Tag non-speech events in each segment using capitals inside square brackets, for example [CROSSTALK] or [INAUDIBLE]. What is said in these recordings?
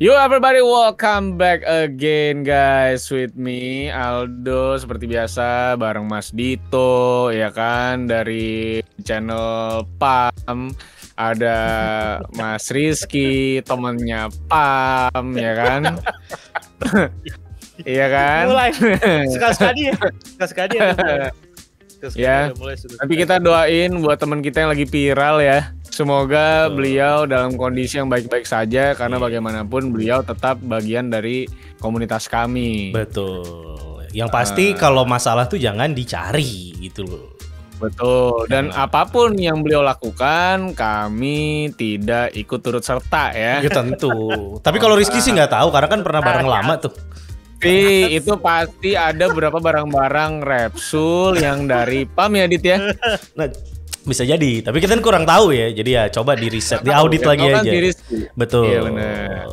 Yo everybody, welcome back again guys with me Aldo seperti biasa bareng Mas Dito ya kan dari channel Pam ada Mas Rizky temennya Pam ya kan iya kan mulai sekali-sekali [LAUGHS] ya sekali-sekali ya, tapi kita doain buat teman kita yang lagi viral ya Semoga Betul. beliau dalam kondisi yang baik-baik saja karena iya. bagaimanapun beliau tetap bagian dari komunitas kami. Betul. Yang ah. pasti uh, kalau masalah tuh jangan dicari gitu loh. Betul. Dan iya. apapun yang beliau lakukan, kami tidak ikut turut serta ya. Ya tentu. Tapi kalau Rizky sih nggak tahu karena kan pernah bareng lama tuh. Tapi itu pasti ada beberapa barang-barang Repsul yang dari PAM ya Dit ya. Nah, bisa jadi tapi kita kan kurang tahu ya jadi ya coba di ya. riset di audit lagi kan aja diris. betul iya bener.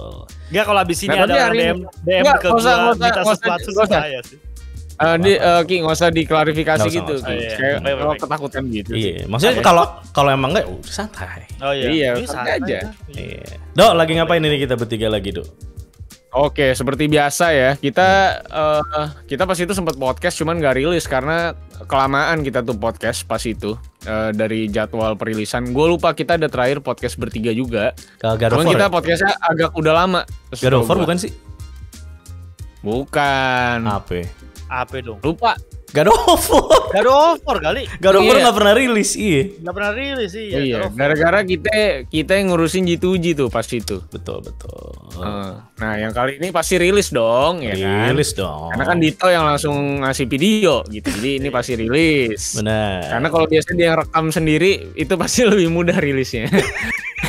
Enggak kalau abis ini nah, ada orang DM, DM nggak, ke usah, gua minta sesuatu saya sih Uh, di, uh, Ki nggak usah diklarifikasi gak gitu, usah, iya. Kayak baik, baik. ketakutan gitu. Iya, maksudnya kalau kalau emang nggak, udah santai. Oh iya, iya santai, aja. Iya. Dok, lagi ngapain ini kita bertiga lagi, Dok? Oke, seperti biasa ya kita uh, kita pas itu sempat podcast cuman nggak rilis karena kelamaan kita tuh podcast pas itu uh, dari jadwal perilisan. Gue lupa kita ada terakhir podcast bertiga juga. Kalau Cuman kita ya? podcastnya agak udah lama. Garofor bukan sih? Bukan. Apa? Apa dong? Lupa. God of War. God of War kali. God of War nggak pernah rilis, iya. Nggak pernah rilis, iya. Iya. Gara-gara kita kita yang ngurusin G2G tuh pas itu. Betul betul. Eh, nah yang kali ini pasti rilis dong, rilis ya kan? Rilis dong. Karena kan Dito yang langsung ngasih video gitu, jadi ini pasti rilis. Benar. Karena kalau biasanya dia yang rekam sendiri itu pasti [LAUGHS] lebih mudah rilisnya.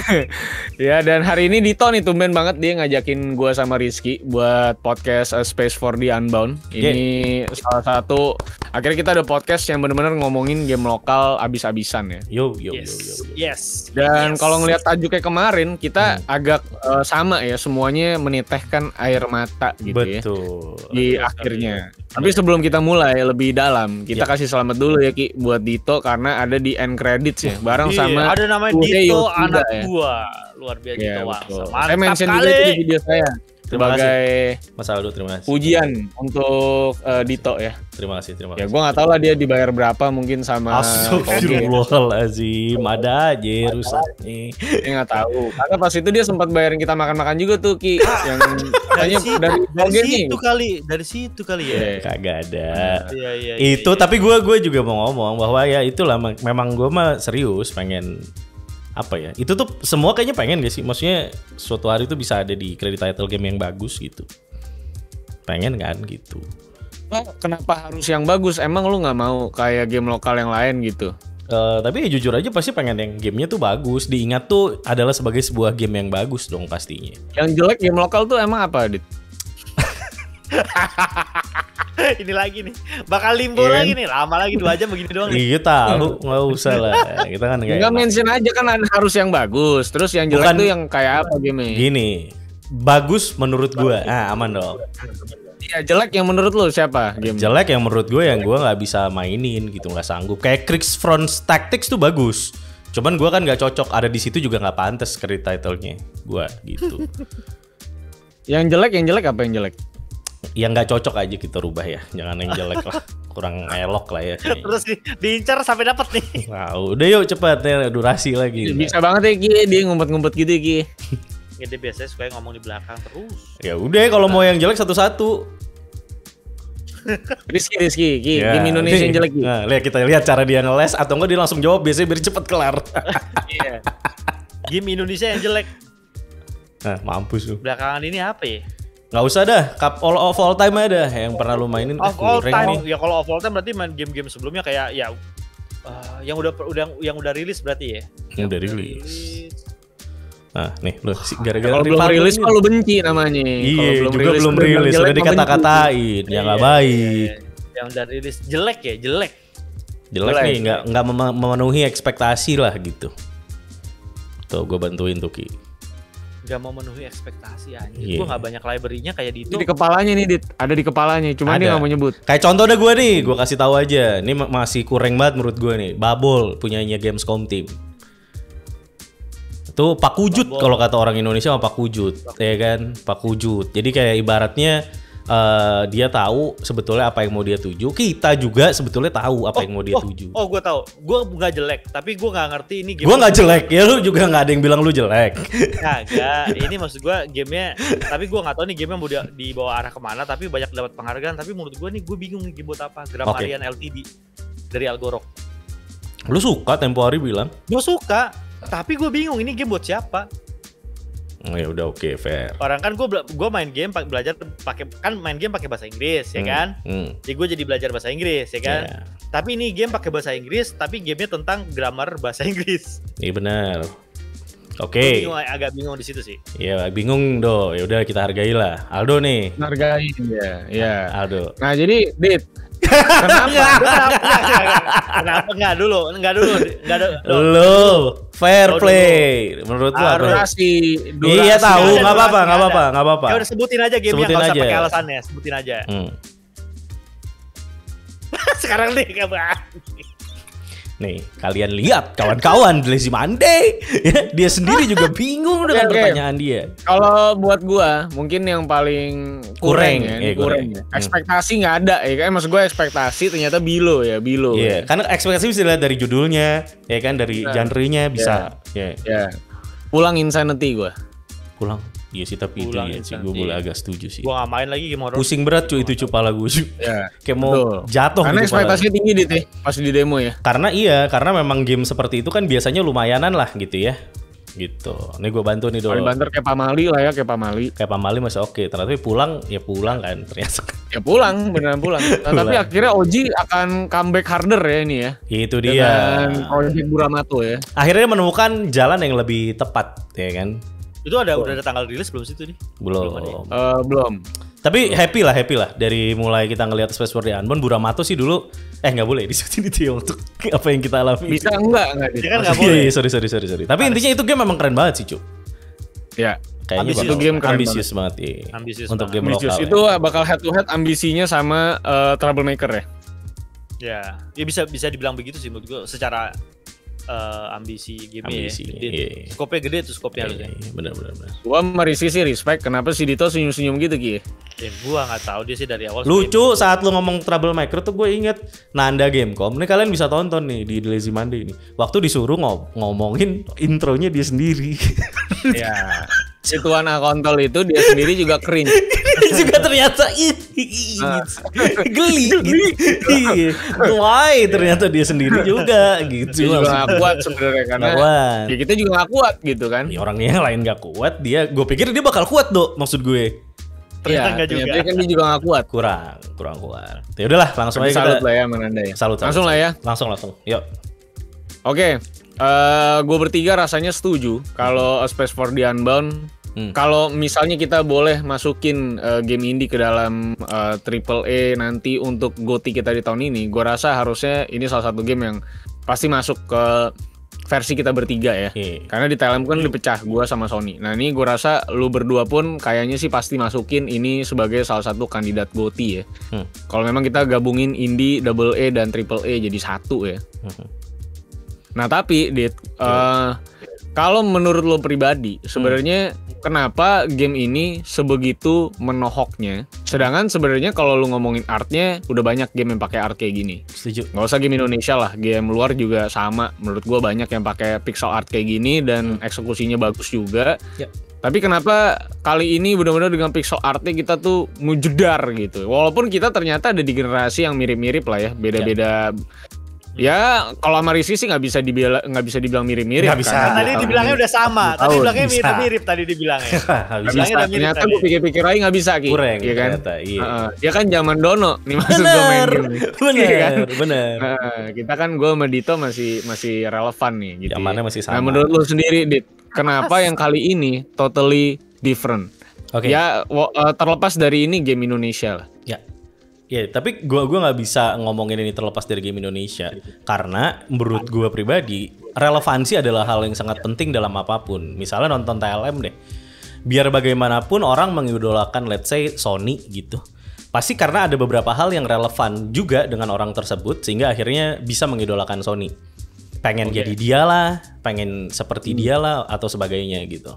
[LAUGHS] ya dan hari ini Dito nih tumben banget dia ngajakin gua sama Rizky buat podcast A Space for the Unbound. Ini yeah. salah satu akhirnya kita ada podcast yang benar-benar ngomongin game lokal abis-abisan ya. Yo yo yes. yo yo. yo. Yes. Dan yes. kalau ngelihat tajuknya kemarin kita hmm. agak uh, sama ya semuanya menitehkan air mata gitu Betul. ya. Betul. Di Betul. akhirnya. Betul. Tapi sebelum kita mulai lebih dalam, kita iya. kasih selamat dulu ya Ki buat Dito karena ada di end credits ya bareng yeah. sama ada namanya Dito Yosuda, anak ya. gua luar biasa yeah, iya, gitu Saya mention kali. juga di video saya terima sebagai kasih. Mas terima kasih. Ujian untuk uh, Dito ya. Terima kasih, terima ya, kasih. Ya, gua nggak tahu lah dia dibayar berapa mungkin sama. Astagfirullahalazim, ada aja rusak nih. Ya nggak tahu. Karena pas itu dia sempat bayarin kita makan-makan juga tuh Ki ah, yang katanya dari, dari, dari situ kali, dari situ kali ya. Eh, Kagak ada. Iya, iya, iya, itu iya, iya. tapi gua gua juga mau ngomong bahwa ya itulah memang gua mah serius pengen apa ya itu tuh semua kayaknya pengen gak sih maksudnya suatu hari tuh bisa ada di kredit title game yang bagus gitu pengen kan gitu kenapa harus yang bagus emang lu nggak mau kayak game lokal yang lain gitu Uh, tapi ya jujur aja pasti pengen yang gamenya tuh bagus diingat tuh adalah sebagai sebuah game yang bagus dong pastinya yang jelek game lokal tuh emang apa dit [LAUGHS] ini lagi nih bakal limbo yeah. Kan? lagi nih lama lagi dua aja begini doang iya tahu nggak usah lah kita kan nggak nggak mention aja kan harus yang bagus terus yang jelek tuh yang kayak apa gini gini bagus menurut gue ah aman dong Iya jelek yang menurut lo siapa? Game? Jelek yang menurut gue yang gue nggak bisa mainin gitu nggak sanggup. Kayak Krix Front Tactics tuh bagus. Cuman gue kan nggak cocok ada di situ juga nggak pantas kredit nya gue gitu. [LAUGHS] yang jelek yang jelek apa yang jelek? yang nggak cocok aja kita rubah ya jangan yang jelek lah [LAUGHS] kurang elok lah ya kayaknya. terus di, diincar sampai dapat nih Wow, [LAUGHS] nah, udah yuk cepat ya durasi lagi bisa ya. banget ya Ki dia ngumpet-ngumpet gitu ya Ki ya dia biasanya suka ngomong di belakang terus ya udah kalau mau yang jelek satu-satu Rizky, Rizky, Ki, ya. game Indonesia yang jelek. Nah, lihat kita lihat cara dia ngeles atau enggak dia langsung jawab biasanya biar cepet kelar. [LAUGHS] Iya. Game Indonesia yang jelek. Nah, mampus lu. Belakangan ini apa ya? Gak usah dah, cup all of all time aja dah yang pernah lu mainin. Eh, of all time. Nih. Ya kalau of all time berarti main game-game sebelumnya kayak ya uh, yang udah udah yang udah rilis berarti ya. Yang udah rilis. rilis. Nah, nih lu gara-gara kalau belum rilis kalau lu benci namanya. Iya, juga belum rilis, udah dikata-katain, ya nggak iya, baik. Iya, iya. Yang udah rilis jelek ya, jelek. Jelek, jelek nih, nggak nggak memenuhi ekspektasi lah gitu. Tuh gue bantuin tuh ki gak mau memenuhi ekspektasi aja. Iya. Yeah. Gue gak banyak library-nya kayak di itu. Di kepalanya nih, Dit. Ada di kepalanya, cuma dia gak mau nyebut. Kayak contoh deh gue nih, gue kasih tahu aja. Ini masih kurang banget menurut gue nih. Babol punyanya Gamescom Team. Itu Pak Kujut kalau kata orang Indonesia sama Pak Kujut, ya kan? Pak Kujut. Jadi kayak ibaratnya uh, dia tahu sebetulnya apa yang mau dia tuju. Kita juga sebetulnya tahu apa oh, yang mau dia oh, tuju. Oh, gue tahu. Gue nggak jelek, tapi gue nggak ngerti ini gimana. Gue nggak jelek, ya lu juga nggak ada yang bilang lu jelek. Kagak. ini maksud gue gamenya. Tapi gue nggak tahu nih gamenya mau di, dibawa arah kemana. Tapi banyak dapat penghargaan. Tapi menurut gue nih, gue bingung nih game buat apa. Gram okay. harian LTD dari Algorok. Lu suka tempo hari bilang? Gue suka. Tapi gue bingung ini game buat siapa? Oh, ya udah oke okay, fair. Orang kan gue gua main game pake, belajar pakai kan main game pakai bahasa Inggris ya hmm, kan. Hmm. Jadi gue jadi belajar bahasa Inggris ya kan. Yeah. Tapi ini game pakai bahasa Inggris tapi gamenya tentang grammar bahasa Inggris. Iya benar. Oke. Okay. Bingung, agak bingung di situ sih. Iya, bingung do. Ya udah kita hargai lah. Aldo nih. Hargai ya, ya. Aldo. Nah, jadi Dit, Kenapa? Enggak, enggak dulu? Enggak dulu, enggak dulu. Lu fair play. Menurut lu apa? Iya tahu, enggak apa-apa, enggak apa-apa, enggak apa-apa. Ya sebutin aja game-nya enggak usah pakai alasannya, sebutin aja. Hmm. [LAUGHS] Sekarang nih apa-apa. Nih, kalian lihat kawan-kawan Lazy Monday. [LAUGHS] Ya, dia sendiri juga [LAUGHS] bingung dengan ya, okay. pertanyaan dia. Kalau buat gua, mungkin yang paling kurang, ya, yeah, kurang. Ya. Hmm. Ekspektasi nggak ada ya kan? Maksud gua ekspektasi ternyata bilo ya, bilo. Iya, yeah. karena ekspektasi bisa dilihat dari judulnya, ya kan dari nah. genre-nya bisa. Iya. Yeah. Yeah. Yeah. Pulang insanity gua. Pulang Iya sih tapi itu ya sih gue boleh agak setuju sih. Gue main lagi game Pusing berat cuy itu cuy pala gue sih. Ya, [LAUGHS] Kayak mau jatuh Karena ekspektasi gitu ekspektasinya tinggi nih teh pas di demo ya. Karena iya, karena memang game seperti itu kan biasanya lumayanan lah gitu ya. Gitu. Nih gue bantu nih dong. Paling banter kayak Pamali lah ya, kayak Pamali. Kayak Pamali masih oke. Ternyata Ternyata pulang ya pulang kan ternyata. [LAUGHS] Ya pulang, beneran pulang. [LAUGHS] tapi akhirnya Oji akan comeback harder ya ini ya. ya itu dia. Dengan Project Buramato ya. Akhirnya menemukan jalan yang lebih tepat ya kan itu ada udah ada tanggal rilis belum situ nih? Belum. Belum. uh, belum. Tapi happy lah, happy lah dari mulai kita ngelihat Space War di Anbon, Buramato sih dulu eh nggak boleh [LAUGHS] disutin di Tiong untuk apa yang kita alami. Bisa enggak enggak Dia kan enggak iya, boleh. Iya, sorry sorry sorry sorry. Tapi Harus. intinya itu game memang keren banget sih, Cuk. Ya. Kayaknya ambisius. Bakal, game ambisius banget. banget ya. Ambisius untuk game ambisius. lokal. Itu ya. bakal head to head ambisinya sama uh, Troublemaker ya. Ya, ya bisa bisa dibilang begitu sih menurut gue secara uh, ambisi game ya. Gede. Iya. Skopnya gede tuh skopnya iya, harusnya. Iya, iya, benar benar benar. Gua sama Rizky sih respect kenapa si Dito senyum-senyum gitu Ki? Ya gua nggak tahu dia sih dari awal. Lucu gitu. saat lu ngomong Trouble Micro tuh gue inget Nanda Gamecom. Ini kalian bisa tonton nih di Lazy Monday ini. Waktu disuruh ngom ngomongin intronya dia sendiri. ya. Si tuan akontol itu dia sendiri juga cringe. [LAUGHS] juga ternyata ih [LAUGHS] Iya. Nah. geli [LAUGHS] geli gitu. iya. ternyata dia sendiri juga gitu dia juga gak kuat sebenarnya karena kuat. ya kita juga gak kuat gitu kan ya, orang yang lain gak kuat dia gue pikir dia bakal kuat do maksud gue ternyata ya, enggak juga. Ternyata kan dia juga gak kuat. Kurang, kurang kuat. Ya udahlah, langsung aja salut kita. lah ya menanda ya. Salut, salut. Langsung salut. lah ya. Langsung langsung. Yuk. Oke, okay. uh, eh, gue bertiga rasanya setuju kalau Space for the Unbound Hmm. Kalau misalnya kita boleh masukin uh, game indie ke dalam uh, eh, AAA nanti untuk GOTY kita di tahun ini, gue rasa harusnya ini salah satu game yang pasti masuk ke versi kita bertiga ya. Okay. Iya. Karena di Thailand kan dipecah gue sama Sony. Nah ini gue rasa lu berdua pun kayaknya sih pasti masukin ini sebagai salah satu kandidat GOTY ya. Hmm. Kalau memang kita gabungin indie, double A dan triple A jadi satu ya. Hmm. Nah tapi Dit, uh, kalau menurut lo pribadi sebenarnya hmm kenapa game ini sebegitu menohoknya. Sedangkan sebenarnya kalau lu ngomongin artnya, udah banyak game yang pakai art kayak gini. Setuju. Gak usah game Indonesia lah, game luar juga sama. Menurut gua banyak yang pakai pixel art kayak gini dan hmm. eksekusinya bagus juga. Ya. Tapi kenapa kali ini benar-benar dengan pixel artnya kita tuh mujedar gitu. Walaupun kita ternyata ada di generasi yang mirip-mirip lah ya, beda-beda Ya, kalau sama Rizky sih nggak bisa dibilang nggak bisa dibilang mirip-mirip. Nggak bisa. Kan? Tadi dibilangnya udah sama. Tadi bilangnya mirip-mirip tadi dibilangnya. [LAUGHS] Dibilangnya bisa. Mirip ternyata gue pikir-pikir lagi nggak bisa gitu. Kurang. Iya kan? Ternyata, iya. Uh, dia kan zaman Dono nih maksud gue main game. Bener. [LAUGHS] Iya kan? Bener. Bener. Uh, kita kan gue sama Dito masih masih relevan nih. Gitu ya. Zamannya masih nah, sama. Nah menurut lo sendiri, Dit, kenapa yang kali ini totally different? Oke. Okay. Ya eh, terlepas dari ini game Indonesia lah. Ya. Ya, tapi gua gua nggak bisa ngomongin ini terlepas dari game Indonesia karena menurut gua pribadi relevansi adalah hal yang sangat penting dalam apapun. Misalnya nonton TLM deh. Biar bagaimanapun orang mengidolakan let's say Sony gitu. Pasti karena ada beberapa hal yang relevan juga dengan orang tersebut sehingga akhirnya bisa mengidolakan Sony. Pengen okay. jadi dialah, pengen seperti hmm. dialah atau sebagainya gitu.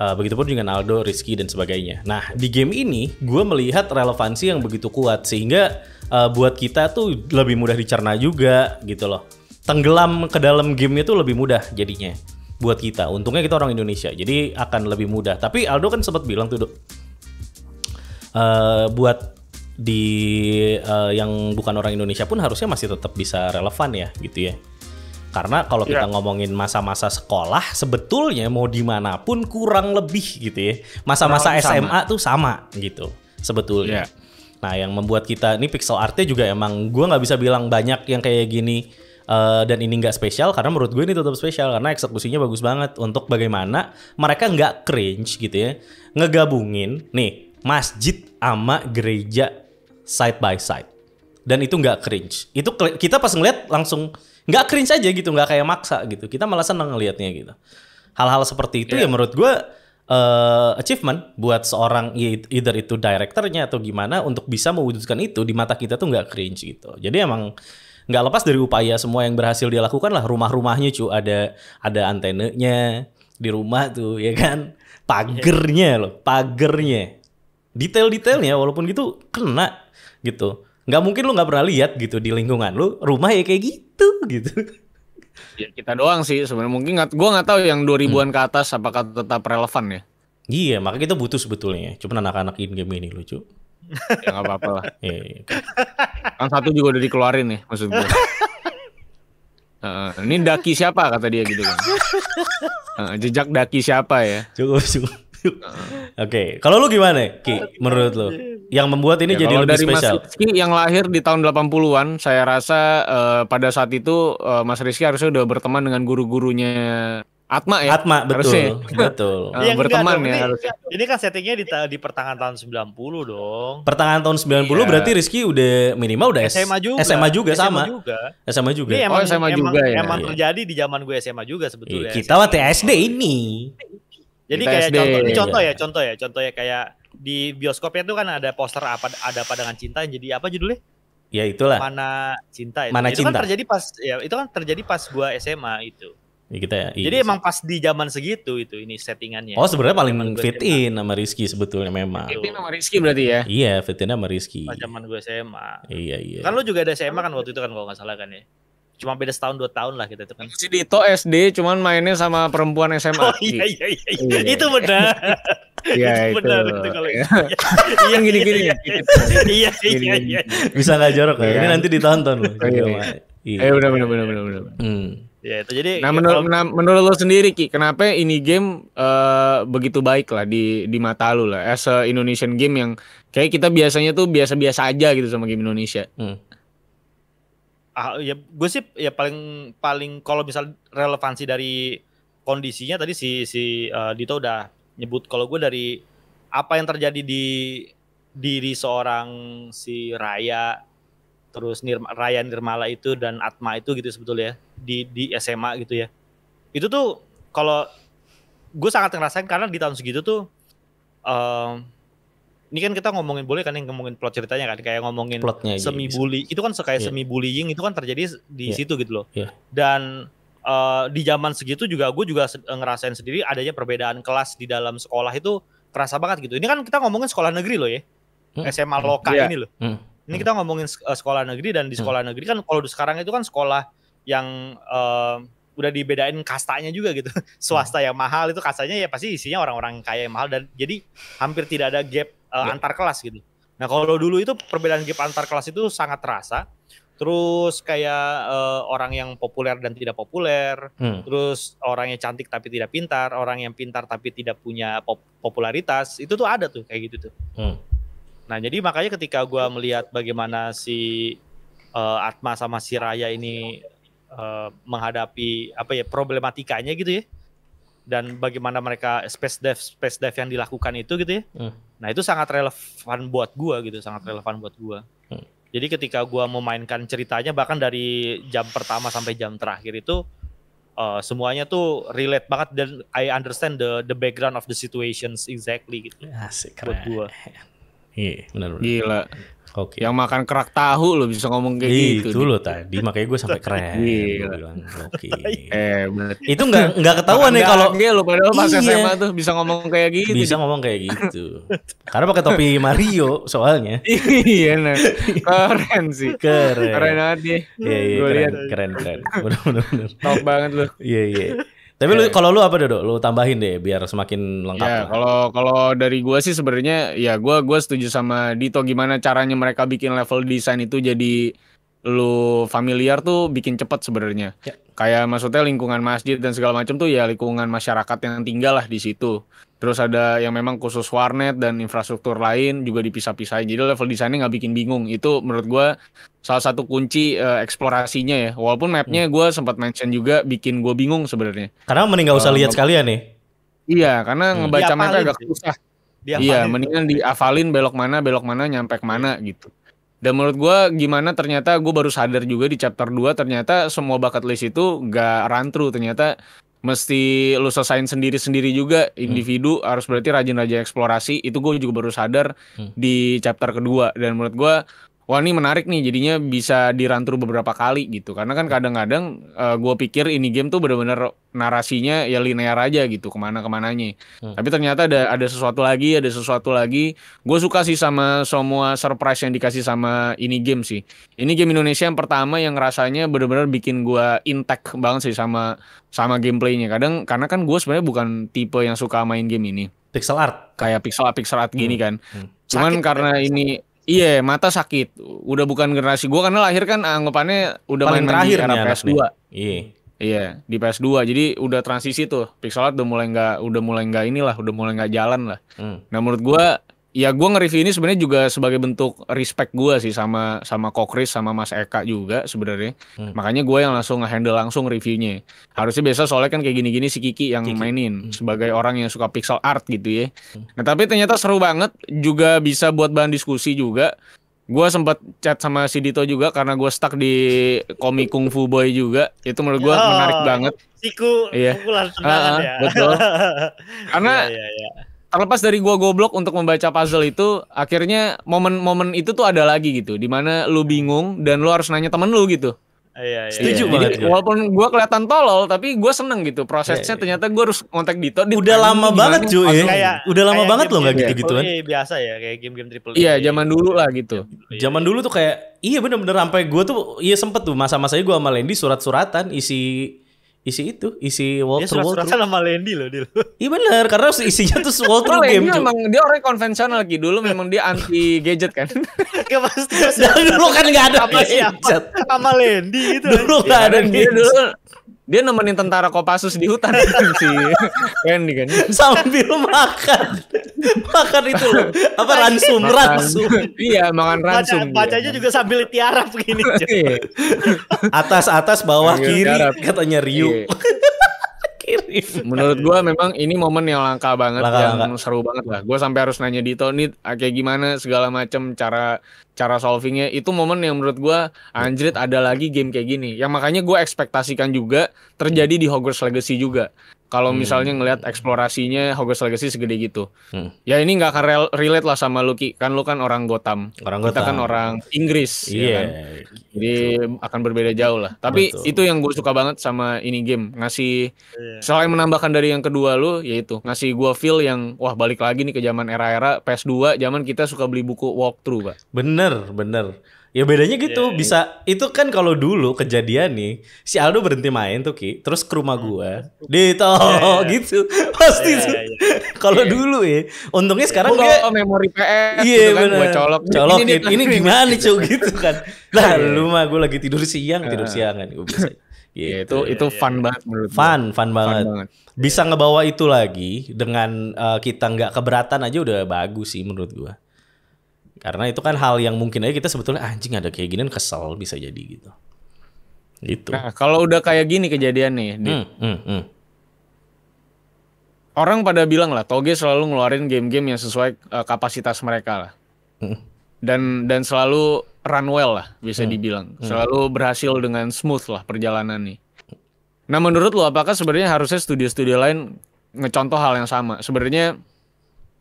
Uh, begitupun dengan Aldo, Rizky dan sebagainya. Nah di game ini gue melihat relevansi yang begitu kuat sehingga uh, buat kita tuh lebih mudah dicerna juga gitu loh. Tenggelam ke dalam gamenya tuh lebih mudah jadinya buat kita. Untungnya kita orang Indonesia, jadi akan lebih mudah. Tapi Aldo kan sempat bilang tuh, uh, buat di uh, yang bukan orang Indonesia pun harusnya masih tetap bisa relevan ya, gitu ya. Karena kalau kita yeah. ngomongin masa-masa sekolah, sebetulnya mau dimanapun kurang lebih gitu ya. Masa-masa SMA sama. tuh sama gitu sebetulnya. Yeah. Nah yang membuat kita, ini pixel artnya juga emang gue nggak bisa bilang banyak yang kayak gini uh, dan ini nggak spesial karena menurut gue ini tetap spesial karena eksekusinya bagus banget untuk bagaimana mereka nggak cringe gitu ya ngegabungin nih masjid ama gereja side by side dan itu nggak cringe itu kita pas ngeliat langsung nggak keren saja gitu nggak kayak maksa gitu kita malah seneng ngelihatnya gitu hal-hal seperti itu yeah. ya menurut gue uh, achievement buat seorang either itu direkturnya atau gimana untuk bisa mewujudkan itu di mata kita tuh nggak cringe gitu. Jadi emang nggak lepas dari upaya semua yang berhasil dia lakukan lah rumah-rumahnya cu ada ada antenanya di rumah tuh ya kan pagernya loh pagernya detail-detailnya walaupun gitu kena gitu nggak mungkin lu nggak pernah lihat gitu di lingkungan lu rumah ya kayak gitu gitu ya kita doang sih sebenarnya mungkin gak, gua nggak tahu yang 2000-an hmm. ke atas apakah tetap relevan ya iya makanya kita butuh sebetulnya cuma anak-anak in game ini lucu ya nggak apa-apa lah ya, ya. kan satu juga udah dikeluarin nih maksud gua Uh, [LAUGHS] ini daki siapa kata dia gitu kan. Uh, jejak daki siapa ya? Cukup cukup. Gitu. Oke, okay. kalau lu gimana, Ki? Menurut lu yang membuat ini ya, jadi lebih spesial? Mas yang lahir di tahun 80-an, saya rasa uh, pada saat itu uh, Mas Rizky harusnya udah berteman dengan guru-gurunya Atma ya. Atma betul. Harusnya. Betul. Uh, ya, berteman enggak, ya ini, harusnya. Ini kan settingnya di, di pertengahan tahun 90 dong. Pertengahan tahun 90 yeah. Iya. berarti Rizky udah minimal udah SMA juga. SMA juga sama. Juga. SMA juga. Ini emang, oh, SMA emang, juga ya. Emang iya. terjadi di zaman gue SMA juga sebetulnya. kita waktu SD ini. Jadi kita kayak SD. contoh, ini gitu. contoh ya, contoh ya, contoh ya kayak di bioskopnya itu kan ada poster apa ada apa dengan cinta jadi apa judulnya? Ya itulah. Mana cinta itu. Mana itu kan cinta. kan terjadi pas ya itu kan terjadi pas gua SMA itu. Ya kita ya, Jadi iya emang pas di zaman segitu itu ini settingannya. Oh sebenarnya paling fit in sama Rizky sebetulnya memang. Fit in sama Rizky berarti ya? Iya fit in sama Rizky. Pas zaman gua SMA. Iya iya. Kan lu juga ada SMA kan waktu itu kan kalau nggak salah kan ya? cuma beda setahun dua tahun lah gitu itu kan. Si Dito SD cuman mainnya sama perempuan SMA. Oh iya iya iya. iya. Itu benar. Iya itu. Benar itu iya. Iya. Iya, gini-gini. Iya iya iya. Bisa nggak jorok ya? Ini nanti ditonton loh. Iya. Eh benar benar benar benar benar. Ya itu jadi. Nah menurut kalau... menurut lo sendiri ki, kenapa ini game uh, begitu baik lah di di mata lo lah, as a Indonesian game yang kayak kita biasanya tuh biasa-biasa aja gitu sama game Indonesia. Hmm ah, ya gue sih ya paling paling kalau misal relevansi dari kondisinya tadi si si uh, Dito udah nyebut kalau gue dari apa yang terjadi di diri seorang si Raya terus Nirma, Raya Nirmala itu dan Atma itu gitu sebetulnya ya, di di SMA gitu ya itu tuh kalau gue sangat ngerasain karena di tahun segitu tuh um, ini kan kita ngomongin boleh kan yang ngomongin plot ceritanya kan kayak ngomongin Plotnya iya, semi gitu. bully itu kan kayak yeah. semi bullying itu kan terjadi di yeah. situ gitu loh yeah. dan uh, di zaman segitu juga gue juga eh, ngerasain sendiri adanya perbedaan kelas di dalam sekolah itu kerasa banget gitu ini kan kita ngomongin sekolah negeri loh ya hmm. SMA hmm. lokal yeah. ini loh hmm. ini kita ngomongin eh, sekolah negeri dan di hmm. sekolah negeri kan kalau sekarang itu kan sekolah yang uh, udah dibedain kastanya juga gitu. [LAUGHS] Swasta hmm. yang mahal itu kastanya ya pasti isinya orang-orang kaya yang mahal dan jadi hampir tidak ada gap uh, antar kelas gitu. Nah kalau dulu itu perbedaan gap antar kelas itu sangat terasa. Terus kayak uh, orang yang populer dan tidak populer, hmm. terus orang yang cantik tapi tidak pintar, orang yang pintar tapi tidak punya pop popularitas, itu tuh ada tuh kayak gitu tuh. Hmm. Nah jadi makanya ketika gue melihat bagaimana si uh, Atma sama si Raya ini uh, menghadapi apa ya problematikanya gitu ya, dan bagaimana mereka space dev space dev yang dilakukan itu gitu ya. Hmm. Nah, itu sangat relevan buat gua gitu, sangat relevan buat gua. Hmm. Jadi ketika gua memainkan ceritanya bahkan dari jam pertama sampai jam terakhir itu uh, semuanya tuh relate banget dan I understand the the background of the situations exactly gitu. Asik keren. Buat gua. Iya, benar benar. Gila. Oke. Okay. Yang makan kerak tahu lo bisa ngomong kayak Ih, gitu. Itu lo tadi makanya gue sampai keren. Iya. oke. [LAUGHS] Eh, Itu nggak [LAUGHS] nggak ketahuan ya nih kalau dia lo padahal pas iya. SMA tuh bisa ngomong kayak gitu. Bisa ngomong kayak gitu. Karena pakai topi Mario soalnya. [LAUGHS] iya nah. Keren sih. Keren. Keren banget deh. Iya iya. Keren, keren keren. Benar benar. Top banget lo. Iya iya. Tapi yeah. lu kalau lu apa Dodo? Lu tambahin deh biar semakin lengkap. Ya, yeah, kalau kalau dari gua sih sebenarnya ya gua gua setuju sama Dito gimana caranya mereka bikin level desain itu jadi lu familiar tuh bikin cepet sebenarnya. Yeah. Kayak maksudnya lingkungan masjid dan segala macam tuh ya lingkungan masyarakat yang tinggal lah di situ. Terus ada yang memang khusus warnet dan infrastruktur lain juga dipisah-pisahin. Jadi level desainnya nggak bikin bingung. Itu menurut gue salah satu kunci uh, eksplorasinya ya. Walaupun mapnya hmm. gue sempat mention juga bikin gue bingung sebenarnya. Karena mending gak usah uh, lihat sekalian nih. Iya, karena hmm. ngebaca mapnya agak susah. Diapalin iya, mendingan diafalin belok mana, belok mana, nyampe mana gitu. Dan menurut gue gimana ternyata gue baru sadar juga di chapter 2 ternyata semua bucket list itu gak run through. Ternyata mesti lu selesain sendiri-sendiri juga individu hmm. harus berarti rajin-rajin eksplorasi itu gue juga baru sadar hmm. di chapter kedua dan menurut gue wah ini menarik nih jadinya bisa dirantur beberapa kali gitu karena kan kadang-kadang uh, eh, gue pikir ini game tuh bener-bener narasinya ya linear aja gitu kemana kemananya hmm. tapi ternyata ada ada sesuatu lagi ada sesuatu lagi gue suka sih sama semua surprise yang dikasih sama ini game sih ini game Indonesia yang pertama yang rasanya bener-bener bikin gue intact banget sih sama sama gameplaynya kadang karena kan gue sebenarnya bukan tipe yang suka main game ini pixel art kayak pixel art pixel art gini hmm. kan hmm. cuman Sakit, karena ya. ini Iya, mata sakit. Udah bukan generasi gua karena lahir kan ah, anggapannya udah Paling main terakhir di PS2. Iya. Iya, di PS2. Jadi udah transisi tuh. Pixel art udah mulai nggak udah mulai nggak inilah, udah mulai nggak jalan lah. Hmm. Nah, menurut gua ya gue nge-review ini sebenarnya juga sebagai bentuk respect gue sih sama sama Kokris sama Mas Eka juga sebenarnya. Hmm. Makanya gue yang langsung handle langsung reviewnya. Harusnya biasa soalnya kan kayak gini-gini si Kiki yang Kiki. mainin hmm. sebagai orang yang suka pixel art gitu ya. Hmm. Nah tapi ternyata seru banget juga bisa buat bahan diskusi juga. Gue sempat chat sama si Dito juga karena gue stuck di komik Kung Fu Boy juga. Itu menurut gue oh, menarik banget. Siku iya. pukulan langsung uh, uh, ya. Betul. [LAUGHS] karena ya, ya, ya terlepas dari gua goblok untuk membaca puzzle itu akhirnya momen-momen itu tuh ada lagi gitu dimana lu bingung dan lu harus nanya temen lu gitu Iya, iya, iya. Setuju iya. banget. Jadi, iya. walaupun gua kelihatan tolol, tapi gua seneng gitu prosesnya. Iya, iya. Ternyata gua harus kontak Dito. Di udah lama banget cuy. Kayak, udah lama banget loh nggak gitu gituan. Biasa ya kayak game-game triple. Iya, zaman dulu lah gitu. Zaman dulu tuh kayak iya bener-bener sampai gua tuh iya sempet tuh masa-masanya gua sama Lendi surat-suratan isi isi itu isi world through sama Lendi loh dia [LAUGHS] iya benar karena isinya tuh [LAUGHS] world through game Lendi memang dia orang konvensional lagi dulu memang dia anti gadget kan [LAUGHS] ya pasti dulu kan nggak ada apa gadget sama Lendi itu dulu enggak ada dia dia nemenin tentara Kopassus di hutan [LAUGHS] si Randy kan [LAUGHS] sambil makan makan itu loh apa ransum makan, ransum iya makan ransum Baca, bacanya juga sambil tiarap gini [LAUGHS] iya. atas atas bawah kiri tiarap. katanya Ryu iya kirim. Menurut gua memang ini momen yang langka banget langka, yang langka. seru banget lah. Gua sampai harus nanya Dito nih ah, kayak gimana segala macam cara cara solvingnya. Itu momen yang menurut gua anjrit ada lagi game kayak gini. Yang makanya gua ekspektasikan juga terjadi di Hogwarts Legacy juga. Kalau hmm. misalnya ngelihat eksplorasinya Hogwarts Legacy segede gitu. Hmm. Ya ini nggak akan relate lah sama Lucky. Kan lu kan orang Gotham. Orang Kita kan orang Inggris. Ya iya. Yeah. kan? Jadi Betul. Gitu. akan berbeda jauh lah. Tapi Betul. itu yang gue suka banget sama ini game. Ngasih yeah. selain menambahkan dari yang kedua lu yaitu ngasih gua feel yang wah balik lagi nih ke zaman era-era PS2 zaman kita suka beli buku walkthrough, Pak. Bener, bener. Ya bedanya gitu, yeah. Iya. bisa itu kan kalau dulu kejadian nih, si Aldo berhenti main tuh Ki, terus ke rumah hmm. gua. Dito yeah, yeah. Iya. gitu. [LAUGHS] Pasti yeah, Yeah. yeah. kalau yeah. dulu ya. Untungnya iya. sekarang gua oh, oh, memori PS iya, gitu kan colok. Colok ini, ya, ini, ini gimana cuy gitu kan. [LAUGHS] Lah lu mah gua lagi tidur siang, tidur ah. siang kan gua bisa [LAUGHS] Gitu. Ya, itu itu fun banget menurut fun, fun banget. Fun banget. Bisa ngebawa itu lagi dengan uh, kita nggak keberatan aja udah bagus sih menurut gua. Karena itu kan hal yang mungkin aja kita sebetulnya ah, anjing ada kayak gini kesel bisa jadi gitu. Gitu. Nah, kalau udah kayak gini kejadian nih, hmm, hmm, hmm. orang pada bilang lah, Toge selalu ngeluarin game-game yang sesuai uh, kapasitas mereka lah. Hmm. Dan dan selalu run well lah bisa hmm. dibilang. Hmm. Selalu berhasil dengan smooth lah perjalanan nih. Nah, menurut lo apakah sebenarnya harusnya studio-studio lain ngecontoh hal yang sama? Sebenarnya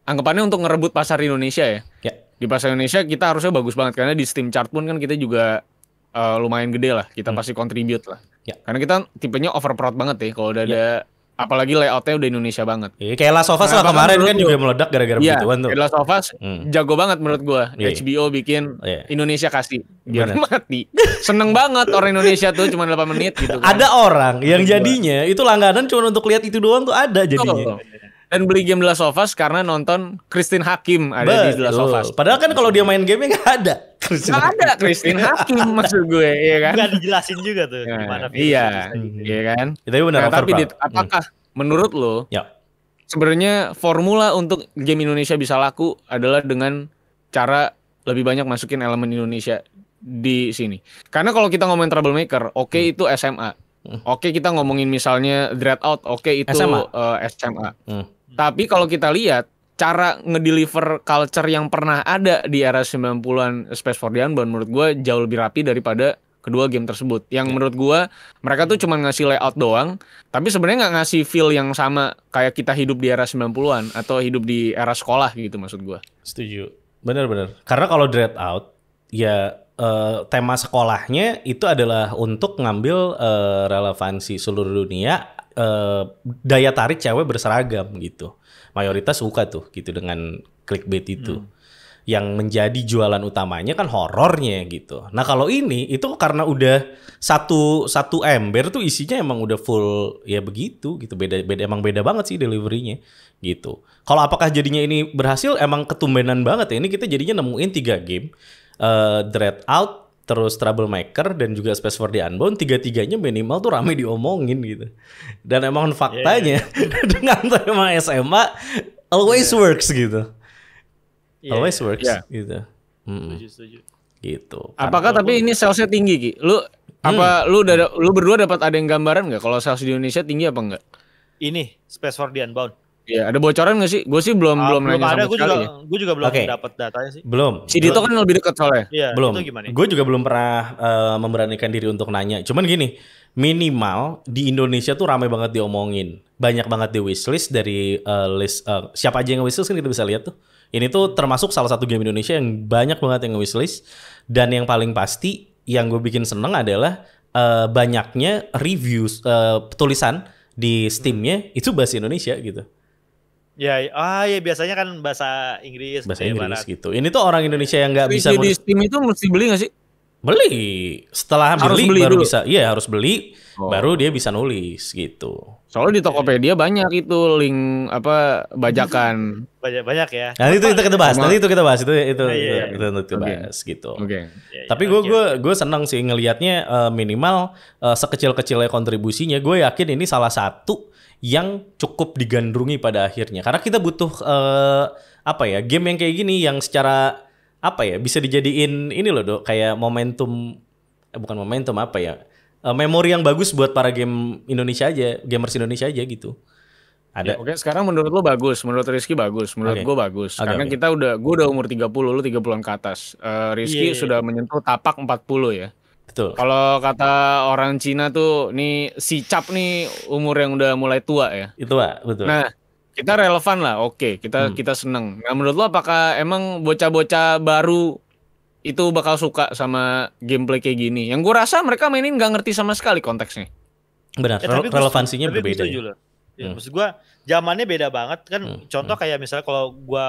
anggapannya untuk ngerebut pasar di Indonesia ya. Ya di pasar Indonesia kita harusnya bagus banget karena di Steam chart pun kan kita juga uh, lumayan gede lah kita hmm. pasti contribute lah ya. karena kita tipenya overproud banget ya kalau udah ya. ada apalagi layoutnya udah Indonesia banget ya, kayak Last of Us lah kemarin kan juga meledak gara-gara ya, begituan tuh Last of hmm. jago banget menurut gua iya, ya, HBO bikin ya. Indonesia kasih biar mati seneng banget orang Indonesia tuh cuma 8 menit gitu [LAUGHS] kan. ada orang yang jadinya itu langganan cuma untuk lihat itu doang tuh ada jadinya oh, dan beli game The Last of Us karena nonton Christine Hakim ada Betul. di The Last of Us. Padahal kan kalau dia main game nggak ada. Christine gak ada Christine Hakim maksud gue, Iya kan? Gak dijelasin juga tuh nah, gimana. Iya, iya kan? Ya, tapi benar nah, tapi di, apakah hmm. menurut lo ya. sebenarnya formula untuk game Indonesia bisa laku adalah dengan cara lebih banyak masukin elemen Indonesia di sini. Karena kalau kita ngomongin troublemaker, oke okay, hmm. itu SMA. Hmm. Oke okay, kita ngomongin misalnya dread out, oke okay, itu SMA. Uh, eh, SMA. Hmm. Tapi kalau kita lihat cara ngedeliver culture yang pernah ada di era 90-an Space for the Unbound menurut gua jauh lebih rapi daripada kedua game tersebut. Yang yeah. menurut gua mereka tuh cuma ngasih layout doang, tapi sebenarnya nggak ngasih feel yang sama kayak kita hidup di era 90-an atau hidup di era sekolah gitu maksud gua. Setuju. benar-benar. Karena kalau Dread Out ya uh, tema sekolahnya itu adalah untuk ngambil uh, relevansi seluruh dunia Eh, daya tarik cewek berseragam gitu. Mayoritas suka tuh gitu dengan clickbait itu. Hmm. Yang menjadi jualan utamanya kan horornya gitu. Nah kalau ini itu karena udah satu satu ember tuh isinya emang udah full ya begitu gitu. Beda beda emang beda banget sih deliverynya gitu. Kalau apakah jadinya ini berhasil emang ketumbenan banget ya. Ini kita jadinya nemuin tiga game. Uh, Dread Out, terus Troublemaker dan juga Space for the Unbound tiga-tiganya minimal tuh rame diomongin gitu dan emang faktanya yeah. [LAUGHS] dengan tema SMA always yeah. works gitu yeah. always works yeah. gitu mm. gitu apakah tapi ini salesnya tinggi ki lu hmm. apa lu udah lu berdua dapat ada yang gambaran nggak kalau sales di Indonesia tinggi apa enggak ini Space for the Unbound Iya, ada bocoran gak sih? Gue sih belum uh, belum nanya ada, sama sekali. Juga, ya. Gue juga belum okay. dapat datanya sih. Belum. Si Dito kan lebih dekat soalnya. Iya, belum. Gue juga belum pernah uh, memberanikan diri untuk nanya. Cuman gini, minimal di Indonesia tuh ramai banget diomongin. Banyak banget di wishlist dari uh, list uh, siapa aja yang wishlist kan kita bisa lihat tuh. Ini tuh termasuk salah satu game Indonesia yang banyak banget yang wishlist dan yang paling pasti yang gue bikin seneng adalah uh, banyaknya reviews uh, tulisan di Steamnya itu bahasa Indonesia gitu. Ya, ya, ah ya biasanya kan bahasa Inggris. Bahasa Inggris barat. gitu. Ini tuh orang Indonesia yang nggak bisa. Jadi Steam itu mesti beli nggak sih? Beli. Setelah harus beli, beli baru dulu. bisa. Iya, harus beli oh. baru dia bisa nulis gitu. Soalnya di Tokopedia banyak itu link apa bajakan. [LAUGHS] Banyak banyak ya. Nanti itu kita, kita bahas. Nanti itu kita bahas itu itu iya, iya, itu, kita iya. bahas gitu. Oke. Okay. Yeah, yeah, Tapi gue gue gue senang sih ngelihatnya uh, eh, minimal uh, sekecil-kecilnya kontribusinya gue yakin ini salah satu yang cukup digandrungi pada akhirnya. Karena kita butuh uh, apa ya game yang kayak gini yang secara apa ya bisa dijadiin ini loh dok kayak momentum eh, bukan momentum apa ya uh, memori yang bagus buat para game Indonesia aja gamers Indonesia aja gitu ada ya, oke okay. sekarang menurut lo bagus menurut Rizky bagus menurut okay. gue bagus okay, karena okay. kita udah gue udah umur 30 lo 30 an ke atas uh, Rizky yeah. Iya, iya. sudah menyentuh tapak 40 ya Betul. Kalau kata orang Cina tuh nih si cap nih umur yang udah mulai tua ya. itu pak betul. Nah, kita relevan lah oke okay, kita hmm. kita seneng nah menurut lo apakah emang bocah-bocah baru itu bakal suka sama gameplay kayak gini yang gue rasa mereka mainin nggak ngerti sama sekali konteksnya benar ya, tapi relevansinya tapi berbeda ya. Ya, hmm. maksud gue zamannya beda banget kan hmm. contoh hmm. kayak misalnya kalau gue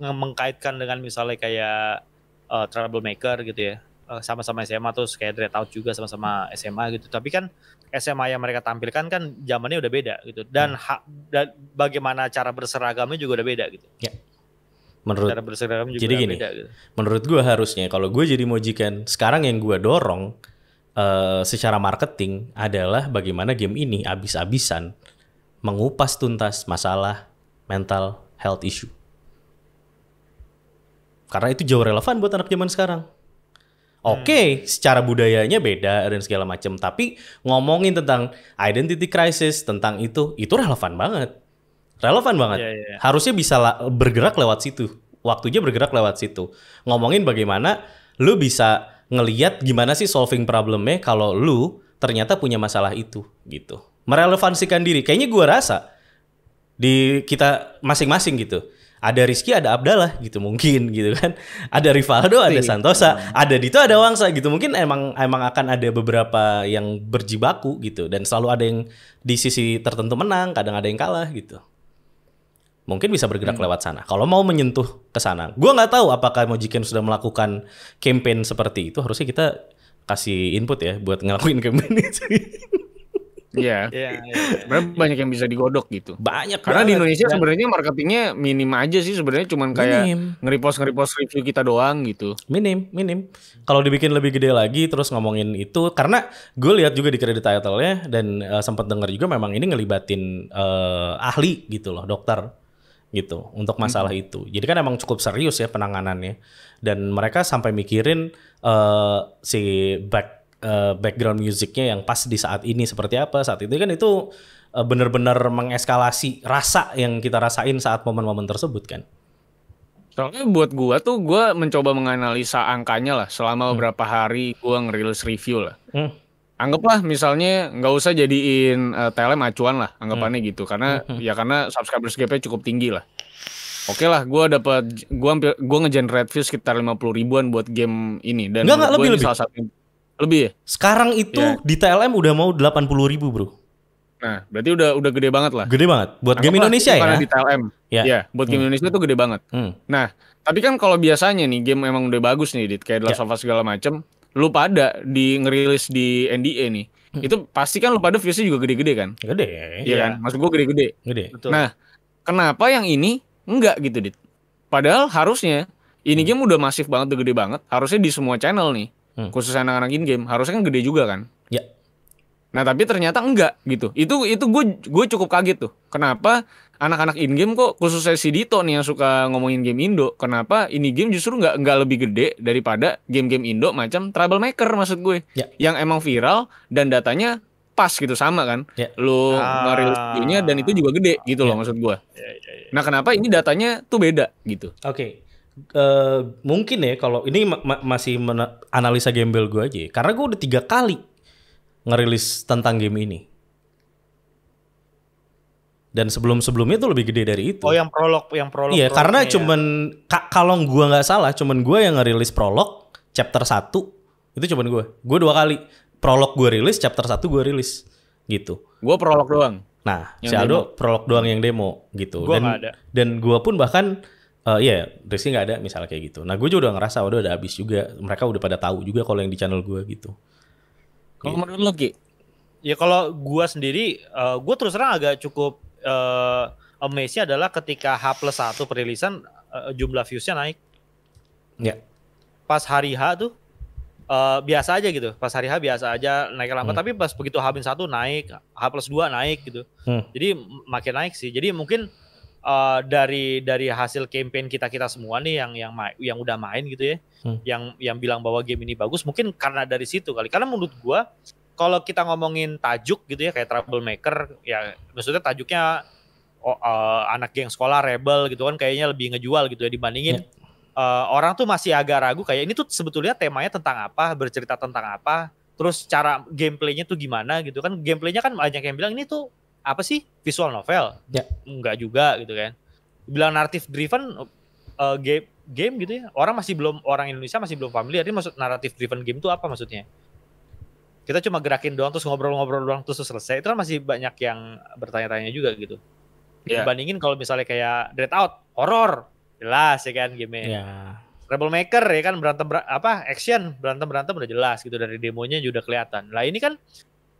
mengkaitkan dengan misalnya kayak uh, troublemaker gitu ya eh, sama-sama uh, SMA terus kayak Dreadout juga sama-sama SMA gitu tapi kan SMA yang mereka tampilkan kan zamannya udah beda gitu dan, hmm. hak, dan bagaimana cara berseragamnya juga udah beda gitu. Ya. Menurut cara berseragam, juga jadi udah gini, beda gitu. Menurut gue harusnya kalau gue jadi mojikan sekarang yang gue dorong uh, secara marketing adalah bagaimana game ini abis-abisan mengupas tuntas masalah mental health issue. Karena itu jauh relevan buat anak zaman sekarang. Oke, okay, hmm. secara budayanya beda dan segala macam, tapi ngomongin tentang identity crisis, tentang itu, itu relevan banget. Relevan banget. Yeah, yeah. Harusnya bisa bergerak lewat situ. Waktunya bergerak lewat situ. Ngomongin bagaimana lu bisa ngeliat gimana sih solving problemnya kalau lu ternyata punya masalah itu gitu. Merelevansikan diri. Kayaknya gua rasa di kita masing-masing gitu ada Rizky ada Abdallah gitu mungkin gitu kan [LAUGHS] ada Rivaldo ada iya. Santosa hmm. ada Dito ada Wangsa gitu mungkin emang emang akan ada beberapa yang berjibaku gitu dan selalu ada yang di sisi tertentu menang kadang ada yang kalah gitu mungkin bisa bergerak hmm. lewat sana kalau mau menyentuh ke sana gue nggak tahu apakah Mojiken sudah melakukan campaign seperti itu harusnya kita kasih input ya buat ngelakuin campaign itu [LAUGHS] Iya. Iya. yeah. Iya, iya. banyak yang bisa digodok gitu. Banyak. Karena banget. di Indonesia sebenarnya marketingnya minim aja sih sebenarnya cuman kayak nge ngeripos nge review kita doang gitu. Minim, minim. Kalau dibikin lebih gede lagi terus ngomongin itu karena gue lihat juga di kredit title-nya dan uh, eh, sempat dengar juga memang ini ngelibatin uh, ahli gitu loh, dokter gitu untuk masalah hmm. itu. Jadi kan emang cukup serius ya penanganannya dan mereka sampai mikirin uh, si back Eh, background musiknya yang pas di saat ini seperti apa saat itu kan itu eh, benar-benar mengeskalasi rasa yang kita rasain saat momen-momen tersebut kan. Soalnya buat gua tuh gua mencoba menganalisa angkanya lah selama hmm. beberapa hari gua ngerilis review lah. Hmm. Anggaplah misalnya nggak usah jadiin uh, telem acuan lah anggapannya hmm. gitu karena hmm. hmm. ya karena subscribers GP cukup tinggi lah. Oke lah, gue dapat gue gue ngegenerate views sekitar lima puluh ribuan buat game ini dan gue lebih salah satu lebih ya? Sekarang itu ya. di TLM udah mau delapan puluh ribu bro. Nah, berarti udah udah gede banget lah. Gede banget. Buat Anggap game Indonesia ya. Karena di TLM. Ya. ya buat game hmm. Indonesia tuh gede banget. Hmm. Nah, tapi kan kalau biasanya nih game emang udah bagus nih, dit, kayak Last ya. of Us segala macem. Lu pada di ngerilis di NDA nih, hmm. itu pasti kan lu pada viewsnya juga gede-gede kan? Gede. Iya ya. kan? Iya. Maksud gua gede-gede. Gede. Nah, kenapa yang ini enggak gitu, dit? Padahal harusnya ini hmm. game udah masif banget, udah gede banget. Harusnya di semua channel nih hmm. khusus anak-anak in game harusnya kan gede juga kan ya nah tapi ternyata enggak gitu itu itu gue gue cukup kaget tuh kenapa anak-anak in game kok khususnya si Dito nih yang suka ngomongin game Indo kenapa ini game justru nggak nggak lebih gede daripada game-game Indo macam maker maksud gue ya. yang emang viral dan datanya pas gitu sama kan ya. lu ah. ngarilnya dan itu juga gede gitu ya. loh maksud gue, ya, ya, ya. nah kenapa ini datanya tuh beda gitu oke okay. Uh, mungkin ya kalau ini ma ma masih analisa gembel gue aja ya. karena gue udah tiga kali ngerilis tentang game ini dan sebelum sebelumnya tuh lebih gede dari itu oh yang prolog yang prolog iya karena ya. ka kalau gue nggak salah cuman gue yang ngerilis prolog chapter 1 itu cuman gue gue dua kali prolog gue rilis chapter 1 gue rilis gitu gue prolog doang nah yang si Aldo prolog doang yang demo gitu gua dan ada. dan gue pun bahkan Uh, iya, yeah, Rizky nggak ada misalnya kayak gitu. Nah gue juga udah ngerasa udah udah habis juga. Mereka udah pada tahu juga kalau yang di channel gue gitu. Kalau yeah. menurut lo Ki? Ya kalau gue sendiri, uh, eh, gue terus terang agak cukup uh, eh, amaze adalah ketika H plus 1 perilisan uh, jumlah views-nya naik. Iya. Yeah. Pas hari H tuh uh, biasa aja gitu. Pas hari H biasa aja naik lama. Hmm. Tapi pas begitu H satu satu naik, H plus dua naik gitu. Hmm. Jadi makin naik sih. Jadi mungkin uh, dari dari hasil campaign kita kita semua nih yang yang yang udah main gitu ya, hmm. yang yang bilang bahwa game ini bagus, mungkin karena dari situ kali. Karena menurut gua kalau kita ngomongin tajuk gitu ya kayak troublemaker, ya maksudnya tajuknya oh, uh, anak geng sekolah rebel gitu kan kayaknya lebih ngejual gitu ya dibandingin yeah. Ya. uh, orang tuh masih agak ragu kayak ini tuh sebetulnya temanya tentang apa, bercerita tentang apa, terus cara gameplaynya tuh gimana gitu kan gameplaynya kan banyak yang bilang ini tuh apa sih visual novel? Ya. Enggak juga gitu kan. Bilang narrative driven uh, eh, game game gitu ya. Orang masih belum orang Indonesia masih belum familiar. Ini maksud narrative driven game itu apa maksudnya? Kita cuma gerakin doang terus ngobrol-ngobrol doang terus selesai. Itu kan masih banyak yang bertanya-tanya juga gitu. ya. Dibandingin kalau misalnya kayak Dread Out, horror, jelas ya kan game ya. Iya. Rebel Maker ya kan berantem ber apa action berantem berantem udah jelas gitu dari demonya juga kelihatan. nah ini kan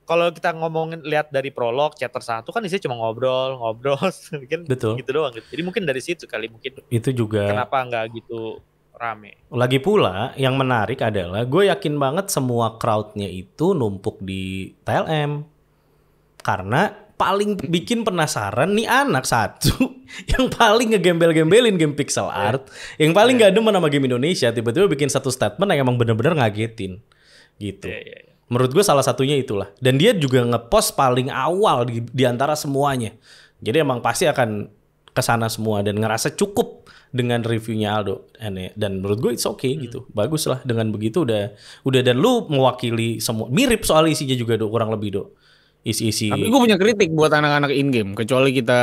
kalau kita ngomongin lihat dari prolog chapter satu kan isinya cuma ngobrol [LAUGHS] ngobrol mungkin Betul. gitu doang gitu. jadi mungkin dari situ kali mungkin itu juga kenapa nggak gitu rame lagi pula yang menarik adalah gue yakin banget semua crowdnya itu numpuk di TLM karena paling bikin penasaran nih anak satu [LAUGHS] yang paling ngegembel-gembelin game pixel iya. art yeah. yang paling yeah. gak demen sama game Indonesia tiba-tiba bikin satu statement yang emang bener-bener ngagetin gitu yeah, yeah, yeah Menurut gue salah satunya itulah. Dan dia juga ngepost paling awal di, di antara semuanya. Jadi emang pasti akan kesana semua dan ngerasa cukup dengan reviewnya Aldo. Dan menurut gue it's okay gitu. hmm. gitu. Bagus lah dengan begitu udah udah dan lu mewakili semua. Mirip soal isinya juga do kurang lebih do isi-isi. Tapi gue punya kritik buat anak-anak in game, kecuali kita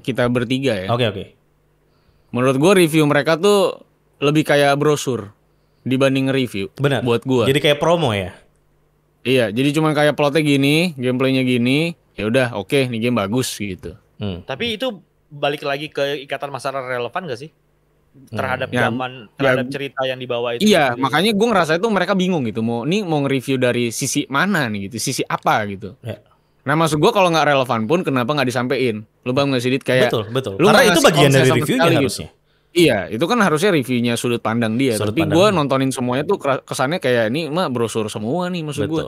kita bertiga ya. Oke okay, oke. Okay. Menurut gue review mereka tuh lebih kayak brosur dibanding review. Benar. Buat gue. Jadi kayak promo ya. Iya, jadi cuman kayak plotnya gini, gameplaynya gini, ya udah oke, okay, nih game bagus gitu. Hmm. Tapi itu balik lagi ke ikatan masyarakat relevan gak sih? Hmm. terhadap hmm. zaman ya, terhadap ya, cerita yang dibawa itu. Iya, makanya gue ngerasa itu mereka bingung gitu. Mau nih mau nge-review dari sisi mana nih gitu, sisi apa gitu. Ya. Nah maksud gue kalau nggak relevan pun kenapa nggak disampaikan? Lu bang nggak sidit kayak. Betul betul. Lu Karena itu bagian dari reviewnya kan gitu. harusnya. Gitu. Iya, itu kan harusnya reviewnya sudut pandang dia. Sudut tapi gue nontonin semuanya tuh kesannya kayak ini mah brosur semua nih maksud gue.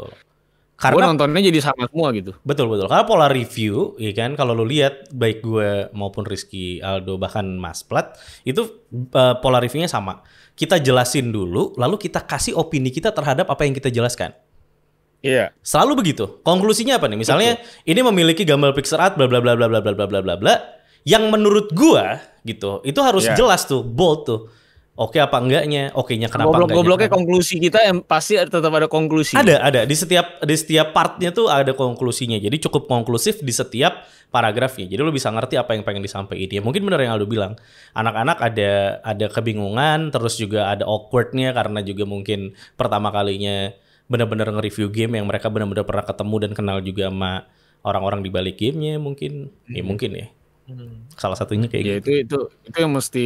Karena gua nontonnya jadi sama semua gitu. Betul betul. Karena pola review, ya kan kalau lu lihat baik gue maupun Rizky Aldo bahkan Mas Plat itu uh, pola reviewnya sama. Kita jelasin dulu, lalu kita kasih opini kita terhadap apa yang kita jelaskan. Iya. Selalu begitu. Konklusinya apa nih? Misalnya betul. ini memiliki gambar pixel art bla bla bla bla bla bla bla bla bla yang menurut gue gitu. Itu harus yeah. jelas tuh, bold tuh. Oke okay apa enggaknya? Oke-nya kenapa Goblok enggaknya? Gobloknya konklusi kita yang pasti tetap ada konklusi. Ada, ada di setiap di setiap partnya tuh ada konklusinya. Jadi cukup konklusif di setiap paragrafnya. Jadi lo bisa ngerti apa yang pengen disampaikan. Ya mungkin bener yang Aldo bilang. Anak-anak ada ada kebingungan, terus juga ada awkwardnya karena juga mungkin pertama kalinya benar-benar nge-review game yang mereka benar-benar pernah ketemu dan kenal juga sama orang-orang di balik gamenya mungkin. Ya hmm. Ya mungkin ya hmm. salah satunya kayak ya, gitu. itu itu itu yang mesti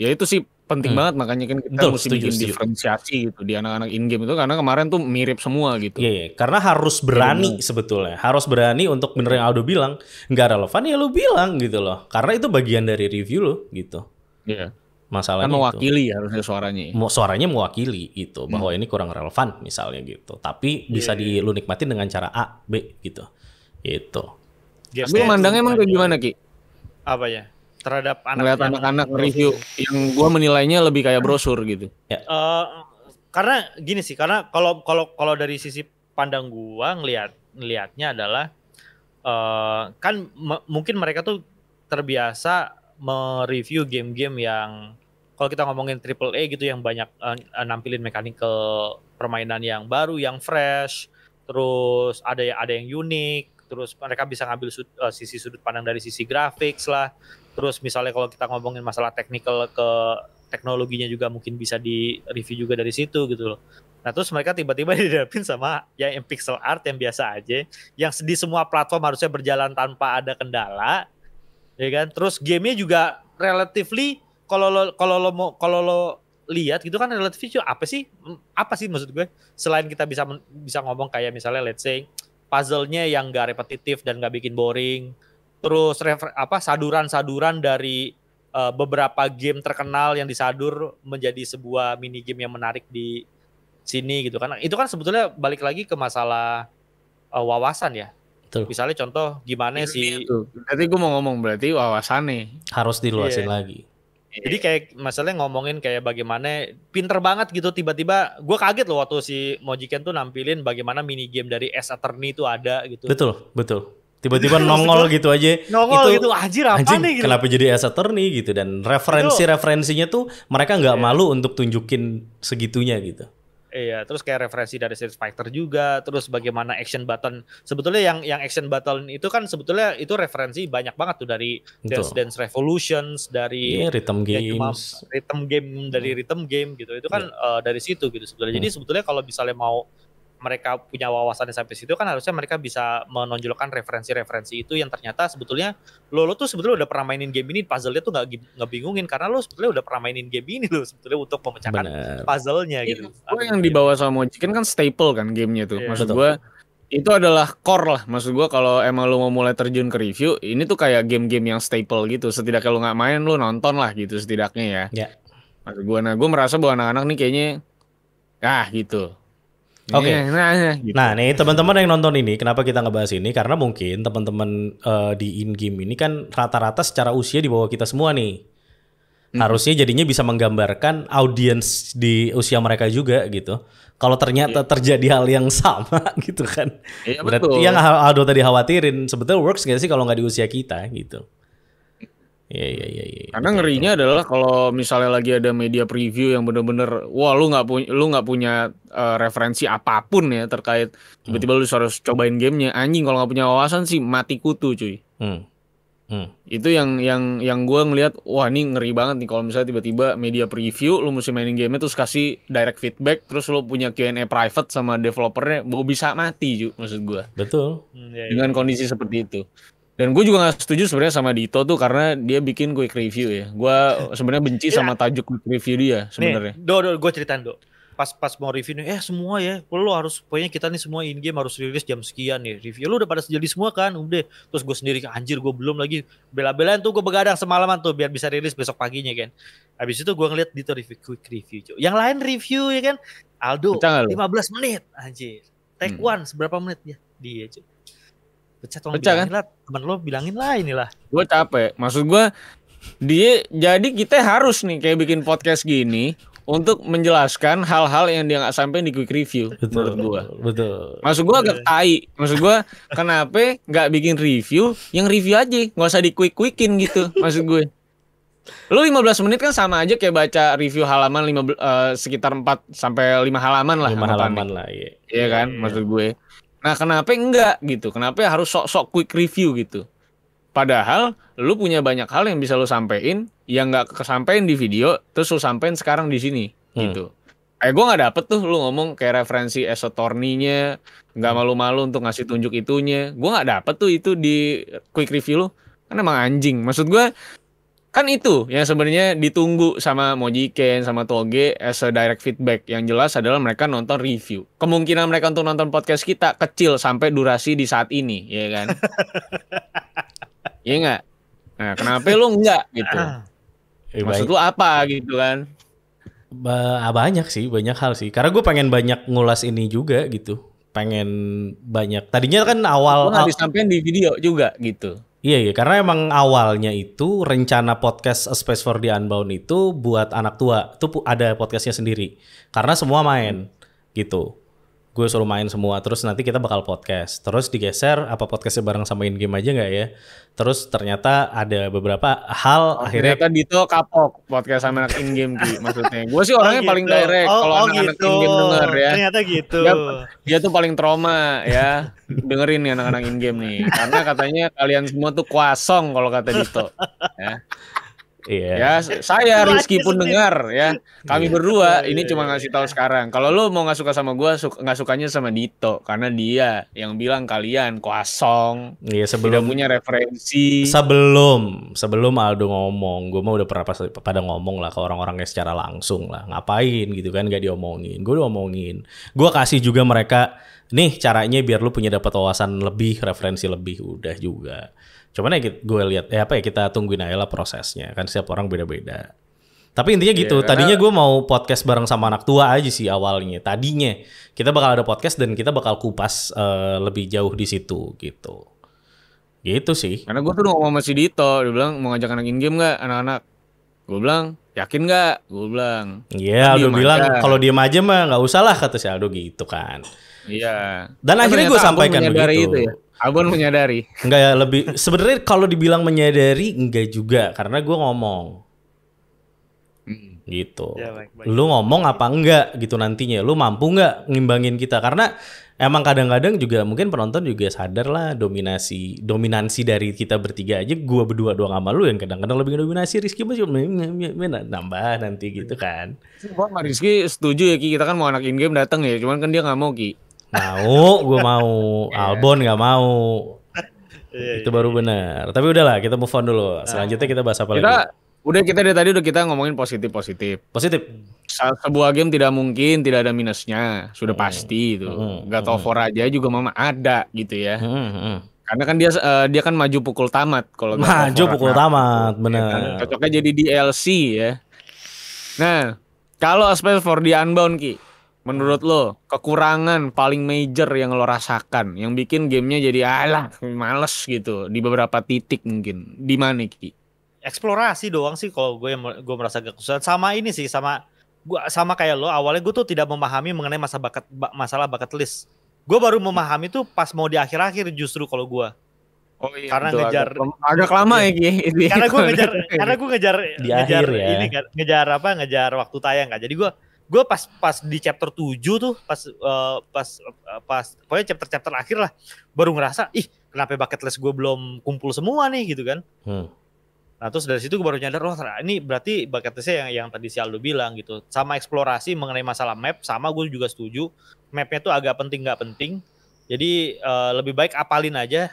ya itu sih penting hmm. banget makanya kan kita Betul, mesti setuju, bikin setuju. diferensiasi gitu di anak-anak in game itu karena kemarin tuh mirip semua gitu. Iya, yeah, yeah. karena harus berani yeah. Iya, sebetulnya. Harus berani untuk iya. bener yang Aldo bilang, nggak relevan ya lu bilang gitu loh. Karena itu bagian dari review lo gitu. Iya. Yeah. Masalahnya kan mewakili itu. harusnya suaranya. Mau suaranya mewakili gitu hmm. bahwa ini kurang relevan misalnya gitu. Tapi yeah. bisa iya, di lu nikmatin dengan cara A, B gitu. Gitu. Tapi mandangnya emang kayak gimana Ki? apa ya terhadap anak anak anak-anak review yang gua menilainya lebih kayak brosur gitu ya. uh, karena gini sih karena kalau kalau kalau dari sisi pandang gua ngelihat ngelihatnya adalah uh, kan mungkin mereka tuh terbiasa mereview game-game yang kalau kita ngomongin triple A gitu yang banyak uh, nampilin mekanikal permainan yang baru yang fresh terus ada yang ada yang unik terus mereka bisa ngambil sud, uh, sisi sudut pandang dari sisi grafik lah terus misalnya kalau kita ngomongin masalah technical ke teknologinya juga mungkin bisa di review juga dari situ gitu loh nah terus mereka tiba-tiba [LAUGHS] didapin sama yang, yang pixel art yang biasa aja yang di semua platform harusnya berjalan tanpa ada kendala ya kan terus gamenya juga relatively kalau lo kalau lo mau kalau lo lihat gitu kan relatif apa sih apa sih maksud gue selain kita bisa bisa ngomong kayak misalnya let's say puzzle-nya yang gak repetitif dan gak bikin boring. Terus refer, apa saduran-saduran dari uh, beberapa game terkenal yang disadur menjadi sebuah mini game yang menarik di sini gitu kan. Itu kan sebetulnya balik lagi ke masalah uh, wawasan ya. Betul. Misalnya contoh gimana iya, sih? Berarti gue mau ngomong berarti wawasan nih harus diluasin yeah. lagi. Iya. Jadi kayak masalahnya ngomongin kayak bagaimana pinter banget gitu tiba-tiba gue kaget loh waktu si Mojiken tuh nampilin bagaimana mini game dari S Attorney itu ada gitu. Betul, betul. Tiba-tiba [LAUGHS] nongol gitu aja. Nongol itu, gitu anjir apa anjir, nih gitu. Kenapa jadi S Attorney gitu dan referensi-referensinya tuh mereka nggak yeah. malu untuk tunjukin segitunya gitu. Iya, terus kayak referensi dari Street Fighter juga, terus bagaimana action button. Sebetulnya yang yang action button itu kan sebetulnya itu referensi banyak banget tuh dari Dance Betul. Dance Revolutions, dari yeah, rhythm ya, games, rhythm game dari hmm. rhythm game gitu. Itu kan yeah. Iya. uh, dari situ gitu sebetulnya. Jadi hmm. sebetulnya kalau misalnya mau mereka punya wawasan sampai situ kan harusnya mereka bisa menonjolkan referensi-referensi itu yang ternyata sebetulnya lo lo tuh sebetulnya udah pernah mainin game ini puzzle-nya tuh nggak nggak bingungin karena lo sebetulnya udah pernah mainin game ini lo sebetulnya untuk memecahkan puzzle-nya gitu. Iya, gue yang dibawa sama Mojiken kan staple kan gamenya tuh. Yeah. Maksud gue itu adalah core lah maksud gue kalau emang lo mau mulai terjun ke review ini tuh kayak game-game yang staple gitu setidaknya lo nggak main lo nonton lah gitu setidaknya ya yeah. maksud gue nah gue merasa bahwa anak-anak nih kayaknya ah gitu Oke. Okay. Iya, nah, gitu. nah nih teman-teman yang nonton ini, kenapa kita ngebahas ini? Karena mungkin teman-teman uh, di in game ini kan rata-rata secara usia di bawah kita semua nih. Hmm. Harusnya jadinya bisa menggambarkan audiens di usia mereka juga gitu. Kalau ternyata yeah. terjadi hal yang sama [LAUGHS] gitu kan. Iya, Berarti yang Aldo tadi khawatirin sebetulnya works gak sih kalau nggak di usia kita gitu. Iya iya iya. Ya, Karena betul, ngerinya betul. adalah kalau misalnya lagi ada media preview yang bener-bener, wah lu nggak punya lu nggak punya uh, referensi apapun ya terkait tiba-tiba hmm. lu harus cobain gamenya anjing kalau nggak punya wawasan sih mati kutu cuy. Hmm. Hmm. Itu yang yang yang gue ngelihat wah ini ngeri banget nih kalau misalnya tiba-tiba media preview lu mesti mainin gamenya terus kasih direct feedback terus lu punya Q&A private sama developernya mau bisa mati cuy maksud gue. Betul. Hmm, iya, iya. Dengan kondisi seperti itu. Dan gue juga gak setuju sebenarnya sama Dito tuh karena dia bikin quick review ya. Gue sebenarnya benci [LAUGHS] iya. sama tajuk quick review dia sebenarnya. Do, do, gue ceritain do. Pas pas mau review nih, eh semua ya, lo harus pokoknya kita nih semua in game harus rilis jam sekian nih review. Lu udah pada jadi semua kan, udah. Terus gue sendiri anjir gue belum lagi bela-belain tuh gue begadang semalaman tuh biar bisa rilis besok paginya kan. Habis itu gue ngeliat Dito review quick review. Cuy. Yang lain review ya kan, Aldo lima 15 menit anjir. Take hmm. one seberapa menit ya dia cuy Pecah tolong Pecah, kan? bilangin kan? lah temen lo bilangin lah inilah. Gue capek. Maksud gue dia jadi kita harus nih kayak bikin podcast gini untuk menjelaskan hal-hal yang dia nggak sampai di quick review betul, menurut gua. Betul. Maksud gua agak iya. tai. Maksud gua kenapa nggak bikin review? Yang review aja, nggak usah di quick quickin gitu. Maksud gue. Lu 15 menit kan sama aja kayak baca review halaman 5 uh, eh, sekitar 4 sampai 5 halaman lah. 5 halaman lah, iya. Iya kan, Iya. maksud gue. Nah, kenapa enggak gitu? Kenapa harus sok-sok quick review gitu? Padahal lu punya banyak hal yang bisa lu sampein yang nggak kesampein di video, terus lu sampein sekarang di sini hmm. gitu. Eh gue nggak dapet tuh lu ngomong kayak referensi esotorninya, nggak hmm. malu-malu untuk ngasih tunjuk itunya. Gue nggak dapet tuh itu di quick review lu. Kan emang anjing. Maksud gue kan itu yang sebenarnya ditunggu sama Mojiken sama Toge as a direct feedback yang jelas adalah mereka nonton review kemungkinan mereka untuk nonton podcast kita kecil sampai durasi di saat ini ya kan [LAUGHS] ya enggak nah kenapa lu enggak gitu ya, maksud lu apa gitu kan ba ah, banyak sih banyak hal sih karena gue pengen banyak ngulas ini juga gitu pengen banyak tadinya kan awal, harus sampein di video juga gitu Iya iya karena emang awalnya itu rencana podcast A Space for the Unbound itu buat anak tua itu ada podcastnya sendiri karena semua main gitu gue suruh main semua terus nanti kita bakal podcast terus digeser apa podcastnya bareng sama in game aja nggak ya terus ternyata ada beberapa hal oh, akhirnya kan Dito kapok podcast sama anak in game oh, gitu maksudnya gue sih orangnya oh, gitu. paling direct oh, kalau oh, anak-anak gitu. in game denger ya ternyata gitu dia, dia tuh paling trauma ya dengerin nih anak-anak in game nih karena katanya kalian semua tuh kuasong kalau kata Dito ya Iya. Ya saya Rizky pun dengar ya. Kami iya. berdua iya, ini iya, cuma ngasih tahu sekarang. Kalau lo mau nggak suka sama gue, nggak nggak sukanya sama Dito karena dia yang bilang kalian kosong. Iya sebelum tidak punya referensi. Sebelum sebelum Aldo ngomong, gue mah udah pernah pas, pada ngomong lah ke orang-orangnya secara langsung lah. Ngapain gitu kan gak diomongin. Gue udah omongin. Gue kasih juga mereka nih caranya biar lu punya dapat wawasan lebih, referensi lebih, udah juga. Cuman ya gue lihat ya apa ya kita tungguin aja lah prosesnya kan setiap orang beda-beda. Tapi intinya iya, gitu. Yeah, tadinya gue mau podcast bareng sama anak tua aja sih awalnya. Tadinya kita bakal ada podcast dan kita bakal kupas uh, lebih jauh di situ gitu. Gitu sih. Karena gue tuh ngomong sama si Dito, dia bilang mau ngajak anak in game nggak anak-anak. Gue bilang yakin nggak? Gue bilang. Iya, yeah, Aldo bilang kalau diem aja mah nggak usah lah kata si Aldo gitu kan. Iya. Dan oh, akhirnya gue sampaikan menyadari begitu. Itu ya? Abon menyadari. Enggak ya lebih sebenarnya kalau dibilang menyadari enggak juga karena gue ngomong gitu. Ya, Lu ngomong apa enggak gitu nantinya. Lu mampu enggak ngimbangin kita karena emang kadang-kadang juga mungkin penonton juga sadar lah dominasi dominansi dari kita bertiga aja gua berdua doang sama lu yang kadang-kadang lebih dominasi Rizky masih nah, nambah nanti gitu kan. sama Rizky setuju ya Ki kita kan mau anak in game datang ya cuman kan dia nggak mau Ki mau, gue mau. Iya. Albon nggak mau. Iya, iya, itu baru benar. Tapi udahlah, kita move on dulu. Selanjutnya kita bahas apa kita, lagi? Udah kita dari tadi udah kita ngomongin positif positif. Positif. Sebuah game tidak mungkin tidak ada minusnya, sudah hmm. pasti itu. Hmm. hmm Gak hmm. aja juga mama ada gitu ya. Hmm. Hmm. Karena kan dia uh, dia kan maju pukul tamat kalau maju pukul nah, tamat benar. Ya kan? Cocoknya jadi DLC ya. Nah, kalau aspek for the Unbound Ki, Menurut lo kekurangan paling major yang lo rasakan yang bikin gamenya jadi alah males gitu di beberapa titik mungkin di mana Ki? Eksplorasi doang sih kalau gue yang gue merasa kesusahan sama ini sih sama gue sama kayak lo awalnya gue tuh tidak memahami mengenai masa bakat masalah bucket list. Gue baru memahami tuh pas mau di akhir-akhir justru kalau gue. Oh iya. Karena itu ngejar agak, agak lama ya [LAUGHS] Karena gue ngejar [LAUGHS] karena gue ngejar di ngejar akhir, ya. ini kan, ngejar apa ngejar waktu tayang kan. Jadi gue gue pas pas di chapter 7 tuh pas uh, pas uh, pas pokoknya chapter chapter akhir lah baru ngerasa ih kenapa bucket list gue belum kumpul semua nih gitu kan hmm. nah terus dari situ gue baru nyadar loh ini berarti bucket listnya yang yang tadi si Aldo bilang gitu sama eksplorasi mengenai masalah map sama gue juga setuju mapnya tuh agak penting nggak penting jadi uh, lebih baik apalin aja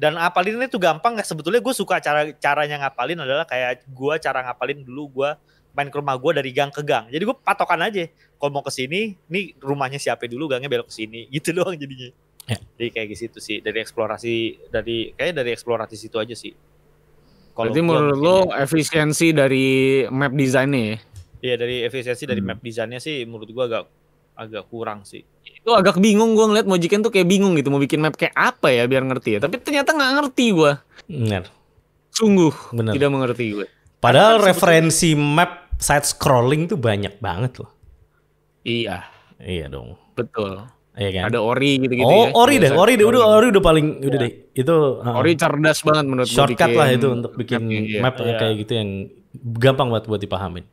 dan apalin itu gampang nggak sebetulnya gue suka cara caranya ngapalin adalah kayak gue cara ngapalin dulu gue main ke rumah gue dari gang ke gang. Jadi gue patokan aja. Kalau mau ke sini, nih rumahnya siapa dulu, gangnya belok ke sini. [LAUGHS] Gitu doang jadinya. Ya. Jadi kayak gitu sih dari eksplorasi dari kayak dari eksplorasi situ aja sih. Kalau Berarti menurut lo gitu. efisiensi dari map desainnya ya? Iya dari efisiensi hmm. dari map desainnya sih menurut gue agak agak kurang sih. Itu agak bingung gue ngeliat Mojiken tuh kayak bingung gitu mau bikin map kayak apa ya biar ngerti ya. Tapi ternyata gak ngerti gue. Bener. Sungguh Bener. tidak mengerti gue. Padahal referensi map side scrolling tuh banyak banget loh. Iya. Iya dong. Betul. Iya kan? Ada ori gitu-gitu oh, ya. Ori deh, ori deh. Udah ori udah paling ya. udah iya. deh. Itu uh, Ori cerdas banget menurut gue. Shortcut lah itu untuk bikin iya. map iya. kayak gitu yang gampang buat buat dipahamin.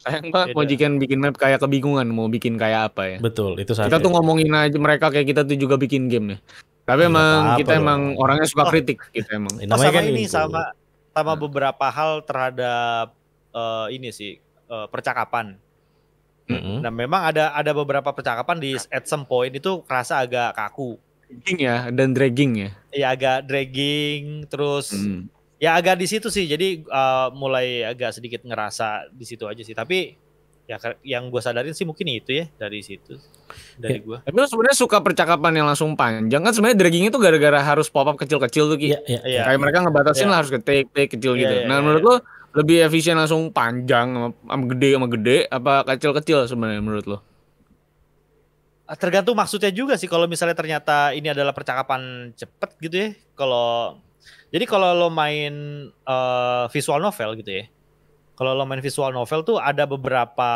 Sayang banget mau bikin bikin map kayak kebingungan mau bikin kayak apa ya. Betul, itu saja. Kita tuh ngomongin aja mereka kayak kita tuh juga bikin game ya. Tapi iya, emang kita emang orangnya suka oh. kritik kita emang. Kan sama ini sama sama hmm. beberapa hal terhadap uh, ini sih uh, percakapan. Mm-hmm. Nah memang ada ada beberapa percakapan di at some point itu kerasa agak kaku. Dragging ya dan dragging ya. Iya agak dragging terus mm. ya agak di situ sih jadi uh, mulai agak sedikit ngerasa di situ aja sih tapi ya yang gue sadarin sih mungkin itu ya dari situ dari ya. gue tapi lo sebenarnya suka percakapan yang langsung panjang kan sebenarnya dragging itu gara-gara harus pop up kecil-kecil tuh gitu ya, ya, ya, kayak ya. mereka ngebatasin ya. lah harus ke take take kecil ya, gitu ya, nah iya, menurut ya. lo lebih efisien langsung panjang sama, sama gede sama gede apa kecil-kecil sebenarnya menurut lo ah, tergantung maksudnya juga sih kalau misalnya ternyata ini adalah percakapan cepet gitu ya kalau jadi kalau lo main uh, visual novel gitu ya kalau lo main visual novel tuh ada beberapa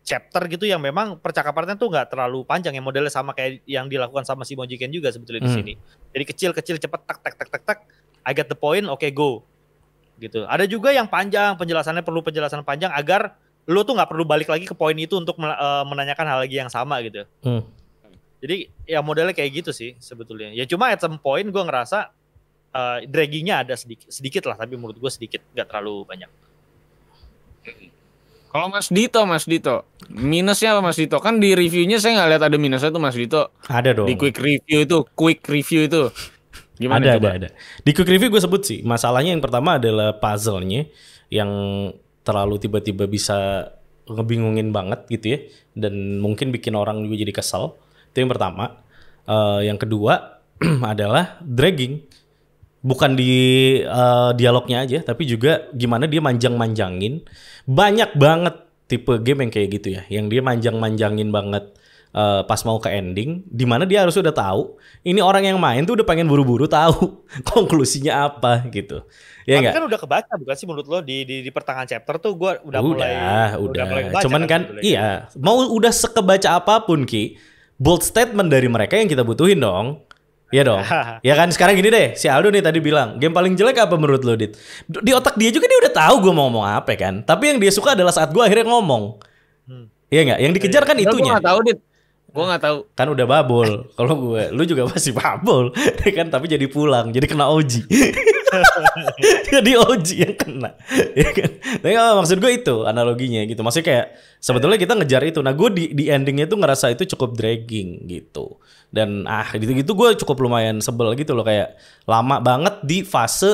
chapter gitu yang memang percakapannya tuh nggak terlalu panjang yang modelnya sama kayak yang dilakukan sama si Mojiken juga sebetulnya hmm. di sini. Jadi kecil-kecil cepet tak tak tak tak tak I get the point, oke okay, go. Gitu. Ada juga yang panjang, penjelasannya perlu penjelasan panjang agar lo tuh nggak perlu balik lagi ke poin itu untuk eh, menanyakan hal lagi yang sama gitu. Hmm. Jadi ya modelnya kayak gitu sih sebetulnya. Ya cuma at some point gue ngerasa uh, draggingnya ada sedikit, sedikit lah tapi menurut gue sedikit, nggak terlalu banyak. Kalau Mas Dito, Mas Dito, minusnya apa Mas Dito? Kan di reviewnya saya nggak lihat ada minusnya tuh Mas Dito. Ada dong. Di quick review itu, quick review itu. Gimana ada, coba? ada, ada. Di quick review gue sebut sih, masalahnya yang pertama adalah puzzle-nya yang terlalu tiba-tiba bisa ngebingungin banget gitu ya. Dan mungkin bikin orang juga jadi kesel. Itu yang pertama. Uh, yang kedua [CLEARS THROAT] adalah dragging bukan di uh, dialognya aja tapi juga gimana dia manjang-manjangin banyak banget tipe game yang kayak gitu ya yang dia manjang-manjangin banget uh, pas mau ke ending dimana dia harus udah tahu ini orang yang main tuh udah pengen buru-buru tahu [LAUGHS] konklusinya apa gitu ya tapi kan udah kebaca bukan sih menurut lo di di, di pertengahan chapter tuh gue udah, udah mulai udah, udah mulai kebaca, kan cuman gitu kan, kan iya mau udah sekebaca apapun ki bold statement dari mereka yang kita butuhin dong Iya dong. [LAUGHS] ya kan sekarang gini deh, si Aldo nih tadi bilang, game paling jelek apa menurut lo, Dit? Di otak dia juga dia udah tahu gue mau ngomong apa kan. Tapi yang dia suka adalah saat gue akhirnya ngomong. Hmm. Iya nggak? Yang dikejar kan iya. itunya. Gue gak tahu, Dit. Gue gak tahu. Kan udah babol. Kalau gue, lu juga pasti [LAUGHS] babol. kan tapi jadi pulang, jadi kena oji. [LAUGHS] jadi OG yang kena. Ya kan? Oh, maksud gue itu analoginya gitu. Maksudnya kayak sebetulnya kita ngejar itu. Nah gue di, di endingnya tuh ngerasa itu cukup dragging gitu. Dan ah gitu-gitu gue cukup lumayan sebel gitu loh. Kayak lama banget di fase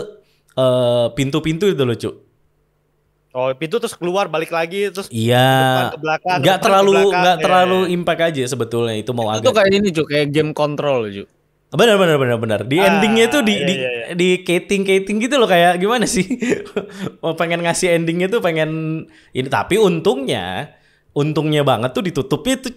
eh, pintu-pintu itu loh cu. Oh pintu terus keluar balik lagi terus iya ke belakang. Gak terlalu nggak ya. terlalu impact aja sebetulnya itu mau itu agak. Itu kayak ini cu kayak game control cu Benar benar benar benar. Di ah, endingnya tuh iya, di iya, iya, iya. di kating kating gitu loh kayak gimana sih? [LAUGHS] pengen ngasih endingnya tuh pengen ini ya, tapi untungnya untungnya banget tuh ditutupnya tuh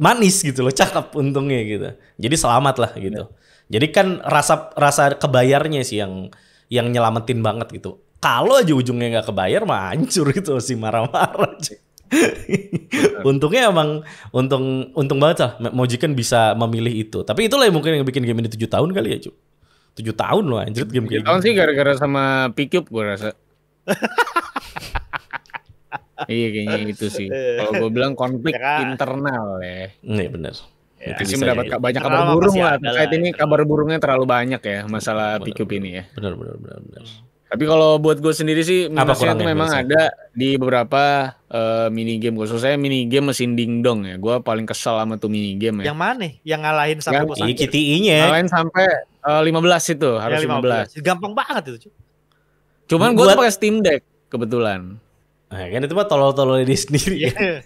manis gitu loh, cakep untungnya gitu. Jadi selamat lah gitu. Ya. Jadi kan rasa rasa kebayarnya sih yang yang nyelamatin banget gitu. Kalau aja ujungnya nggak kebayar mah hancur gitu sih marah-marah. Untungnya emang untung untung banget lah Mojiken bisa memilih itu. Tapi itulah yang mungkin yang bikin game ini 7 tahun kali ya, cuy 7 tahun loh anjir game kayak tahun sih gara-gara sama p gue rasa. [LAUGHS] iya kayaknya itu sih. Kalau gue bilang konflik ya, internal ya. Hmm, iya benar. Ya, itu sih mendapat ya. banyak kabar burung lah. Terkait ini kabar burungnya terlalu banyak ya masalah bener, ini ya. Benar benar benar benar. Tapi kalau buat gue sendiri sih minusnya itu memang ada di beberapa uh, eh, mini game khususnya mini game mesin dingdong ya. Gue paling kesel sama tuh mini game ya. Yang mana? Yang ngalahin sampai bos akhir. nya Ngalahin sampai uh, eh, 15 itu, harus ya, 15. 15. Gampang banget itu. Cuman gue tuh pakai Steam Deck kebetulan. Nah, kan itu mah tolol-tolol ini sendiri. ya,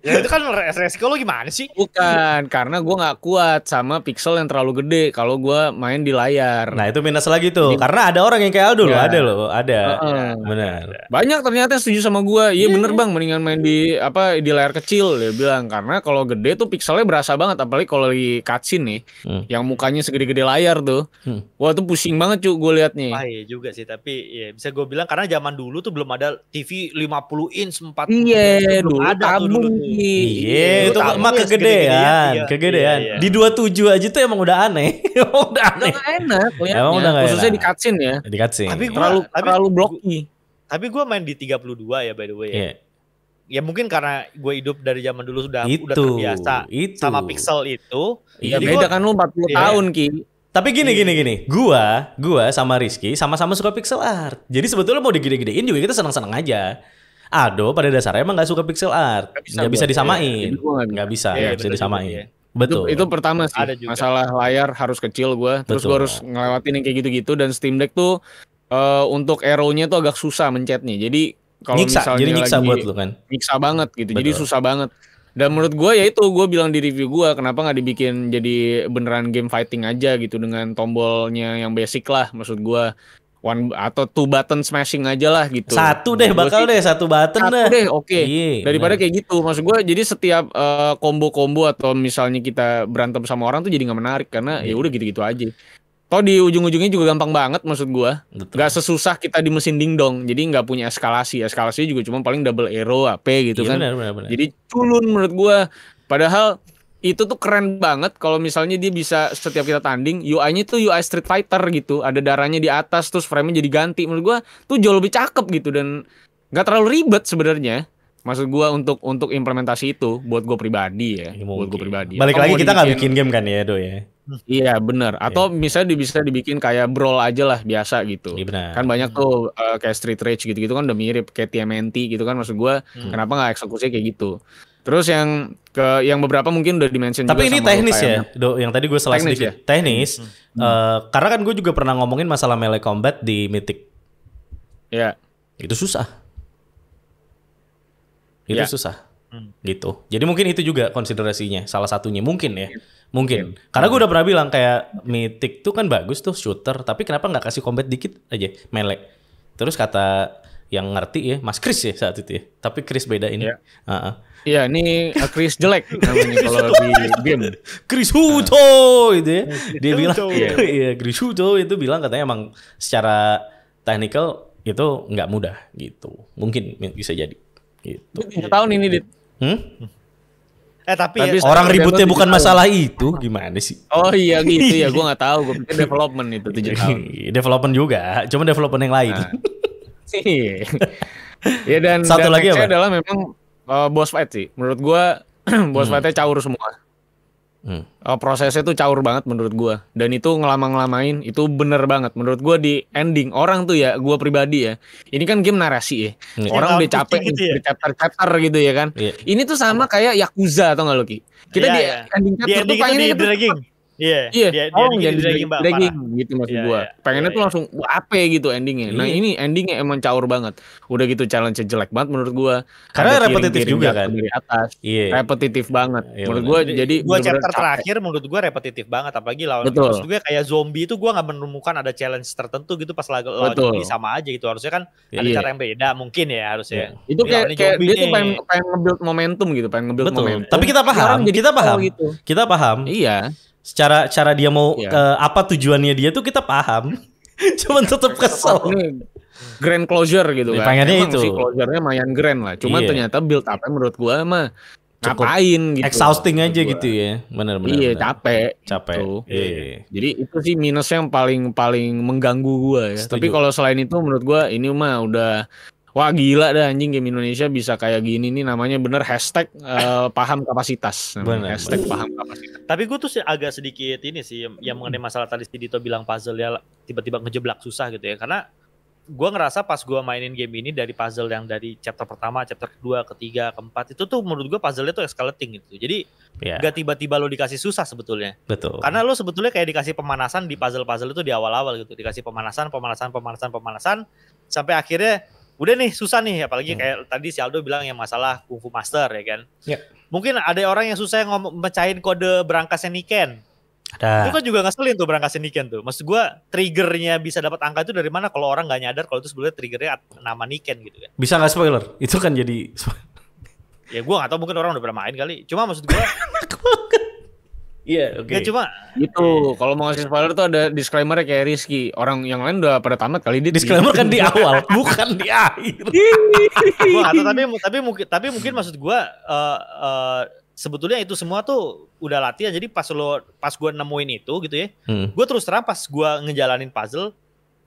ya itu kan resiko lo gimana sih? Bukan, karena gue gak kuat sama pixel yang terlalu gede kalau gue main di layar. Nah itu minus lagi tuh, Di... karena ada orang yang kayak Aldo ya. ada loh, ada. Uh, uh, benar. Banyak ternyata setuju sama gue. Iya yeah. bener iya. bang, mendingan main di apa di layar kecil dia bilang karena kalau gede tuh pixelnya berasa banget, apalagi kalau di cutscene nih, hmm. yang mukanya segede-gede layar tuh. Hmm. Wah tuh pusing banget cuy gue liatnya. ah iya juga sih, tapi ya bisa gue bilang karena zaman dulu tuh belum ada TV 50 inch 4 Iya, dulu ada tabung Iya, itu emang iya, kegedean, kegedean. Iya, iya. Di 27 aja tuh emang udah aneh. [LAUGHS] udah aneh. Udah enak, emang udah Khususnya di cutscene ya. Di cutscene. Tapi terlalu terlalu blocky. Tapi gue main di 32 ya by the way. Ya. Iya. ya mungkin karena gue hidup dari zaman dulu sudah itu, udah terbiasa itu. sama pixel itu. Iya beda kan lu 40 iya. tahun Ki. Tapi gini iya. gini gini, gua gua sama Rizky sama-sama suka pixel art. Jadi sebetulnya mau digede-gedein juga kita senang-senang aja. Ado pada dasarnya emang gak suka pixel art, Gak bisa, gak bisa disamain, Ya, gak bisa, nggak ya, bisa, bisa disamain. Ya. Betul. Itu, itu pertama sih. Ada juga. Masalah layar harus kecil gue. Terus gua harus ngelewatin yang kayak gitu-gitu dan Steam Deck tuh uh, untuk arrow-nya tuh agak susah mencetnya. Jadi kalau misalnya jadi nyiksa lagi, buat lu kan. Nyiksa banget gitu. Betul. Jadi susah banget. Dan menurut gue ya itu gue bilang di review gue kenapa nggak dibikin jadi beneran game fighting aja gitu dengan tombolnya yang basic lah maksud gue one atau two button smashing aja lah gitu. Satu deh menurut bakal sih, deh satu button satu deh oke. Okay. Iya, Daripada kayak gitu maksud gue jadi setiap eh, combo-combo uh, combo atau misalnya kita berantem sama orang tuh jadi nggak menarik karena ya iya. udah gitu-gitu aja. Toh di ujung-ujungnya juga gampang banget maksud gua. Betul. Gak sesusah kita di mesin dingdong. Jadi nggak punya eskalasi. Eskalasi juga cuma paling double arrow AP gitu iya, kan. Bener, bener, bener. Jadi culun menurut gua. Padahal itu tuh keren banget kalau misalnya dia bisa setiap kita tanding UI-nya tuh UI Street Fighter gitu ada darahnya di atas terus frame-nya jadi ganti menurut gua tuh jauh lebih cakep gitu dan nggak terlalu ribet sebenarnya maksud gue untuk untuk implementasi itu buat gue pribadi ya, ya buat gue pribadi balik lagi kita nggak bikin game kan ya do ya iya benar. Iya. atau yeah. misalnya bisa dibikin kayak brawl aja lah biasa gitu ya, kan banyak tuh uh, kayak street rage gitu gitu kan udah mirip kayak TMNT gitu kan maksud gue hmm. kenapa nggak eksekusinya kayak gitu Terus yang ke yang beberapa mungkin udah dimention Tapi ini teknis ya. Do, yang tadi gue selesai teknis Ya? Teknis. Hmm. Uh, karena kan gue juga pernah ngomongin masalah melee combat di Mythic. Iya. Itu susah itu yeah. susah hmm. gitu. Jadi mungkin itu juga konsiderasinya salah satunya mungkin ya. Iya. Mungkin. Yeah. Karena gue hmm. udah pernah bilang kayak Mythic tuh kan bagus tuh shooter, tapi kenapa nggak kasih combat dikit aja melek Terus kata yang ngerti ya Mas Chris ya saat itu ya. Tapi Chris beda ini. ya yeah. uh -uh. Iya, ini eh, Chris jelek namanya kalau di game. Chris Huto nah. itu ya. Dia bilang iya. [LAUGHS] iya Chris Huto itu bilang katanya emang secara technical itu nggak mudah gitu. Mungkin bisa jadi. Gitu. tahun ini, Dit. Hmm? Eh tapi, tapi ya, orang ributnya bukan tahu. Gitu. masalah itu, gimana sih? Oh iya gitu ya, [LAUGHS] gue nggak tahu. Gue pikir development itu tujuh iya, tahun. development juga, cuma development yang lain. Nah. ya dan satu dan lagi apa? adalah memang uh, boss fight sih. Menurut gue [CLEARS THROAT] boss hmm. fightnya caur semua. Hmm. Uh, prosesnya tuh caur banget menurut gua dan itu ngelama-ngelamain itu bener banget menurut gua di ending orang tuh ya gua pribadi ya. Ini kan game narasi ya. Hmm. Orang udah capek gitu ya? udah chapter-chapter gitu ya kan. Yeah. Ini tuh sama kayak Yakuza atau nggak lo Ki? Kita yeah, di yeah. ending chapter di ending tuh pengen di Iya. Yeah, iya. Yeah, oh, jadi dragging, dragging gitu maksud yeah, gua. Yeah, Pengennya yeah, tuh yeah. Iya. langsung apa ya? gitu endingnya. Yeah. Nah iya. ini endingnya emang caur banget. Udah gitu challenge jelek banget menurut gua. Karena Ada repetitif juga kan. Dari atas. Yeah. Repetitif banget. Yeah, menurut gua jadi. jadi gua chapter capek. terakhir menurut gua repetitif banget. Apalagi lawan. Betul. Maksud gua kayak zombie itu gua nggak menemukan ada challenge tertentu gitu pas lawan Betul. zombie sama aja gitu. Harusnya kan yeah. ada iya. cara yang beda mungkin ya harusnya. Yeah. Itu kayak, kayak dia tuh pengen, pengen ngebuild momentum gitu. Pengen ngebuild momentum. Tapi kita paham. Kita paham. Gitu. Kita paham. Iya secara cara dia mau yeah. Iya. uh, apa tujuannya dia tuh kita paham [LAUGHS] cuman iya. tetap kesel ini grand closure gitu ya, kan pengennya itu sih closurenya lumayan grand lah cuman yeah. ternyata build up menurut gua mah Cukup ngapain gitu exhausting aja gitu gua. gitu ya bener benar iya capek capek gitu. iya. iya jadi itu sih minusnya yang paling paling mengganggu gua ya Setuju. tapi kalau selain itu menurut gua ini mah udah wah gila dah anjing game Indonesia bisa kayak gini nih namanya bener hashtag uh, paham kapasitas bener, hashtag bener. paham kapasitas tapi gue tuh agak sedikit ini sih yang, mengenai masalah tadi si Dito bilang puzzle ya tiba-tiba ngejeblak susah gitu ya karena gue ngerasa pas gue mainin game ini dari puzzle yang dari chapter pertama, chapter kedua, ketiga, keempat itu tuh menurut gue puzzle-nya tuh escalating gitu. Jadi yeah. gak tiba-tiba lo dikasih susah sebetulnya. Betul. Karena lo sebetulnya kayak dikasih pemanasan di puzzle-puzzle itu di awal-awal gitu. Dikasih pemanasan, pemanasan, pemanasan, pemanasan sampai akhirnya udah nih susah nih apalagi hmm. kayak tadi si Aldo bilang yang masalah kungfu master ya kan yeah. mungkin ada orang yang susah ngomong mecahin kode berangkasnya Niken ada. Itu kan juga ngeselin tuh berangkasnya Niken tuh. Maksud gue triggernya bisa dapat angka itu dari mana kalau orang nggak nyadar kalau itu sebenarnya triggernya nama Niken gitu kan. Bisa nggak spoiler? Itu kan jadi ya gue gak tau mungkin orang udah pernah main kali. Cuma maksud gue [LAUGHS] Iya, yeah, oke. Okay. Ya cuma itu kalau mau ngasih spoiler tuh ada disclaimer kayak Rizky. Orang yang lain udah pada tamat kali ini Disclaimer kan di awal, [LAUGHS] bukan di akhir. Wah, [LAUGHS] tapi tapi mungkin tapi mungkin maksud gua uh, uh, sebetulnya itu semua tuh udah latihan. Jadi pas lo pas gua nemuin itu gitu ya. Hmm. Gua terus terang pas gua ngejalanin puzzle,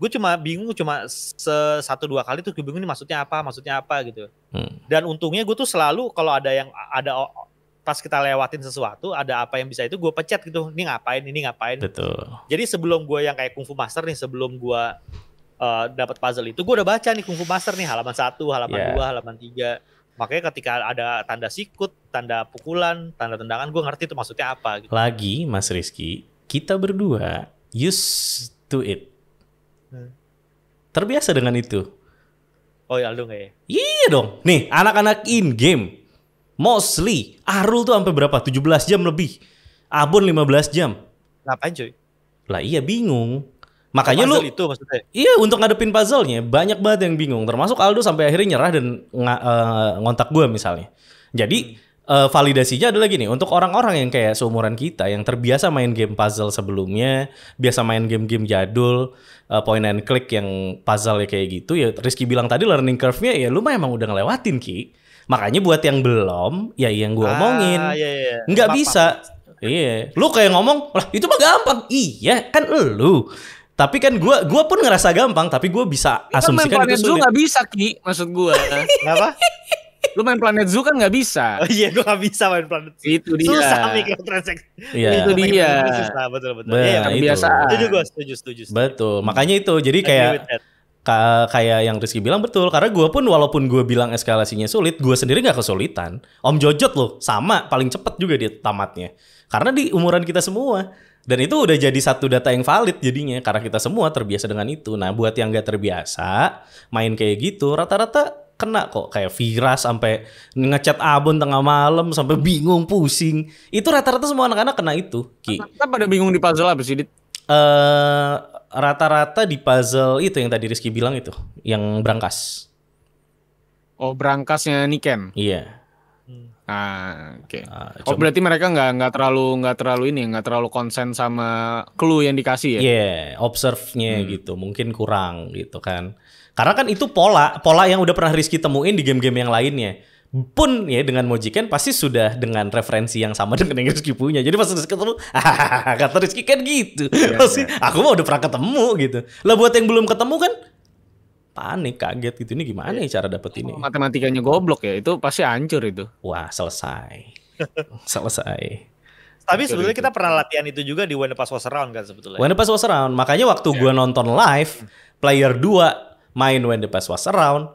gue cuma bingung cuma se satu dua kali tuh gue bingung ini maksudnya apa maksudnya apa gitu hmm. dan untungnya gue tuh selalu kalau ada yang ada pas kita lewatin sesuatu ada apa yang bisa itu gue pecet gitu ini ngapain ini ngapain betul jadi sebelum gue yang kayak kungfu master nih sebelum gue uh, dapat puzzle itu gue udah baca nih kungfu master nih halaman satu halaman yeah. dua halaman tiga makanya ketika ada tanda sikut tanda pukulan tanda tendangan gue ngerti itu maksudnya apa gitu. lagi mas Rizky kita berdua used to it hmm. terbiasa dengan itu oh ya lu nggak ya iya dong nih anak-anak in game Mostly. Arul tuh sampai berapa? 17 jam lebih. Abon 15 jam. Ngapain cuy? Lah iya bingung. Makanya puzzle lu itu maksudnya. Iya, untuk ngadepin puzzle-nya banyak banget yang bingung. Termasuk Aldo sampai akhirnya nyerah dan ng uh, eh, ngontak gue misalnya. Jadi uh, validasinya adalah gini, untuk orang-orang yang kayak seumuran kita yang terbiasa main game puzzle sebelumnya, biasa main game-game jadul, uh, point and click yang puzzle kayak gitu ya Rizky bilang tadi learning curve-nya ya lu mah emang udah ngelewatin Ki. Makanya buat yang belum, ya yang gue ah, omongin. Ah, iya, iya. Nggak bisa. Iya. Lu kayak ngomong, lah itu mah gampang. Iya, kan lu. Tapi kan gue gua pun ngerasa gampang, tapi gue bisa ya, asumsikan kan itu sulit. Lu gak bisa, Ki. Maksud gue. Kenapa? lu main planet zoo kan nggak bisa oh, iya gue nggak bisa main planet zoo itu dia susah mikrotransaksi iya. itu dia susah betul betul iya, iya, nah, iya. kebiasaan itu. setuju gue setuju, setuju setuju betul makanya itu jadi kayak Ka kayak yang Rizky bilang betul karena gue pun walaupun gue bilang eskalasinya sulit gue sendiri nggak kesulitan Om Jojot loh sama paling cepet juga dia tamatnya karena di umuran kita semua dan itu udah jadi satu data yang valid jadinya karena kita semua terbiasa dengan itu nah buat yang nggak terbiasa main kayak gitu rata-rata kena kok kayak viras sampai ngecat abon tengah malam sampai bingung pusing itu rata-rata semua anak-anak kena itu Ki. Kita pada bingung di puzzle apa sih? Eh uh, rata-rata di puzzle itu yang tadi Rizky bilang itu, yang berangkas. Oh, nih Niken. Iya. Hmm. Ah, oke. Okay. Uh, oh, berarti mereka nggak nggak terlalu nggak terlalu ini, nggak terlalu konsen sama clue yang dikasih ya? Iya, yeah, observe-nya hmm. gitu, mungkin kurang gitu kan. Karena kan itu pola, pola yang udah pernah Rizky temuin di game-game yang lainnya pun ya dengan Mojiken pasti sudah dengan referensi yang sama [LAUGHS] dengan yang Rizky punya. Jadi pas Rizky ketemu, ah, [LAUGHS] kata Rizky kan gitu. Ya, pasti iya. aku mau udah pernah ketemu gitu. Lah buat yang belum ketemu kan panik, kaget gitu. Ini gimana ya cara dapet ini? Matematikanya goblok ya, itu pasti hancur itu. Wah, selesai. [LAUGHS] selesai. Tapi sebetulnya kita pernah latihan itu juga di When the Pass Was Around kan sebetulnya. When the Pass Was Around. Makanya waktu yeah. gua nonton live, player 2 main When the Pass Was Around,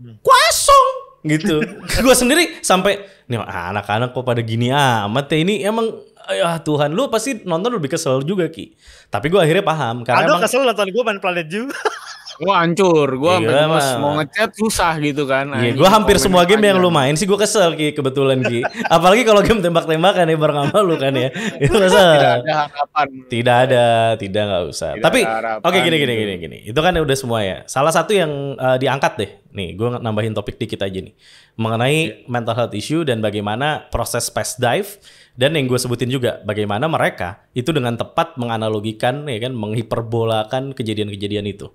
hmm. kosong gitu. [LAUGHS] gue sendiri sampai nih anak-anak kok pada gini ah, ya ini emang ya Tuhan lu pasti nonton lebih kesel juga Ki. Tapi gue akhirnya paham karena Aduh, emang kesel nonton gue main planet juga. [LAUGHS] Gua hancur, gua iya, sampai gemes mau ngechat susah gitu kan. Iya, gua hampir semua game aja. yang lu main sih gua kesel Ki kebetulan Ki. Apalagi kalau game tembak-tembakan ya bareng sama lu kan ya. Itu [LAUGHS] kesel. Tidak ada harapan. Tidak ada, tidak nggak usah. Tidak Tapi oke okay, gini gini gitu. gini gini. Itu kan udah semua ya. Salah satu yang uh, diangkat deh. Nih, gua nambahin topik dikit aja nih. Mengenai yeah. mental health issue dan bagaimana proses past dive dan yang gue sebutin juga bagaimana mereka itu dengan tepat menganalogikan ya kan menghiperbolakan kejadian-kejadian itu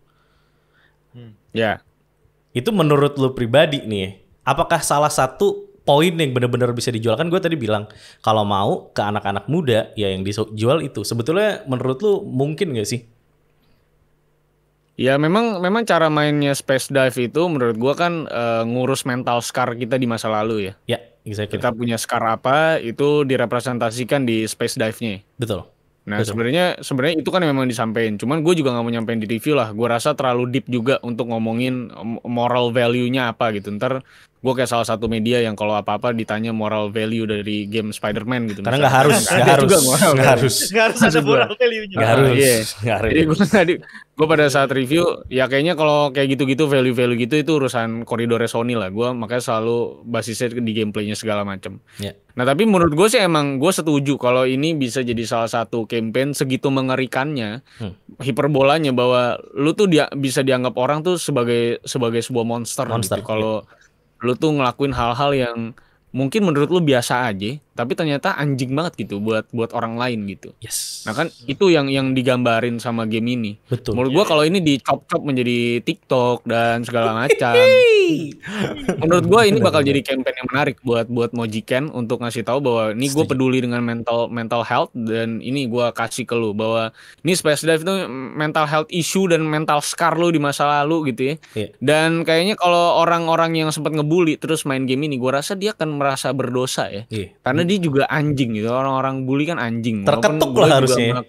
Hmm. Ya. Itu menurut lu pribadi nih, apakah salah satu poin yang benar-benar bisa dijual kan gue tadi bilang kalau mau ke anak-anak muda ya yang dijual itu sebetulnya menurut lu mungkin gak sih Ya memang memang cara mainnya space dive itu menurut gue kan uh, ngurus mental scar kita di masa lalu ya. Ya, exactly. Kita punya scar apa itu direpresentasikan di space dive-nya. Betul. Nah sebenarnya sebenarnya itu kan memang disampaikan. Cuman gue juga nggak mau nyampein di review lah. Gue rasa terlalu deep juga untuk ngomongin moral value-nya apa gitu. Ntar gue kayak salah satu media yang kalau apa-apa ditanya moral value dari game Spider-Man gitu. Karena nggak harus, nggak harus, nggak harus, nggak harus ada moral value Nggak harus, yeah. gak harus. Jadi gue tadi, gue pada saat review, ya kayaknya kalau kayak gitu-gitu value-value gitu itu urusan koridor Sony lah. Gue makanya selalu basisnya di gameplaynya segala macem. Yeah. Nah tapi menurut gue sih emang gue setuju kalau ini bisa jadi salah satu campaign segitu mengerikannya, hmm. hiperbolanya bahwa lu tuh dia bisa dianggap orang tuh sebagai sebagai sebuah monster, gitu. monster. gitu. Kalau yeah lu tuh ngelakuin hal-hal yang mungkin menurut lu biasa aja tapi ternyata anjing banget gitu buat buat orang lain gitu. Yes. Nah kan itu yang yang digambarin sama game ini. Betul. Menurut gua yeah. kalau ini dicop-cop menjadi TikTok dan segala [LAUGHS] macam. Menurut gua ini bakal jadi campaign yang menarik buat buat Mojiken untuk ngasih tahu bahwa ini gua peduli dengan mental mental health dan ini gua kasih ke lu bahwa ini space dive itu mental health issue dan mental scar lu di masa lalu gitu ya. Yeah. Dan kayaknya kalau orang-orang yang sempat ngebully terus main game ini gua rasa dia akan merasa berdosa ya. Yeah. Karena karena dia juga anjing gitu orang-orang bully kan anjing terketuk lah harusnya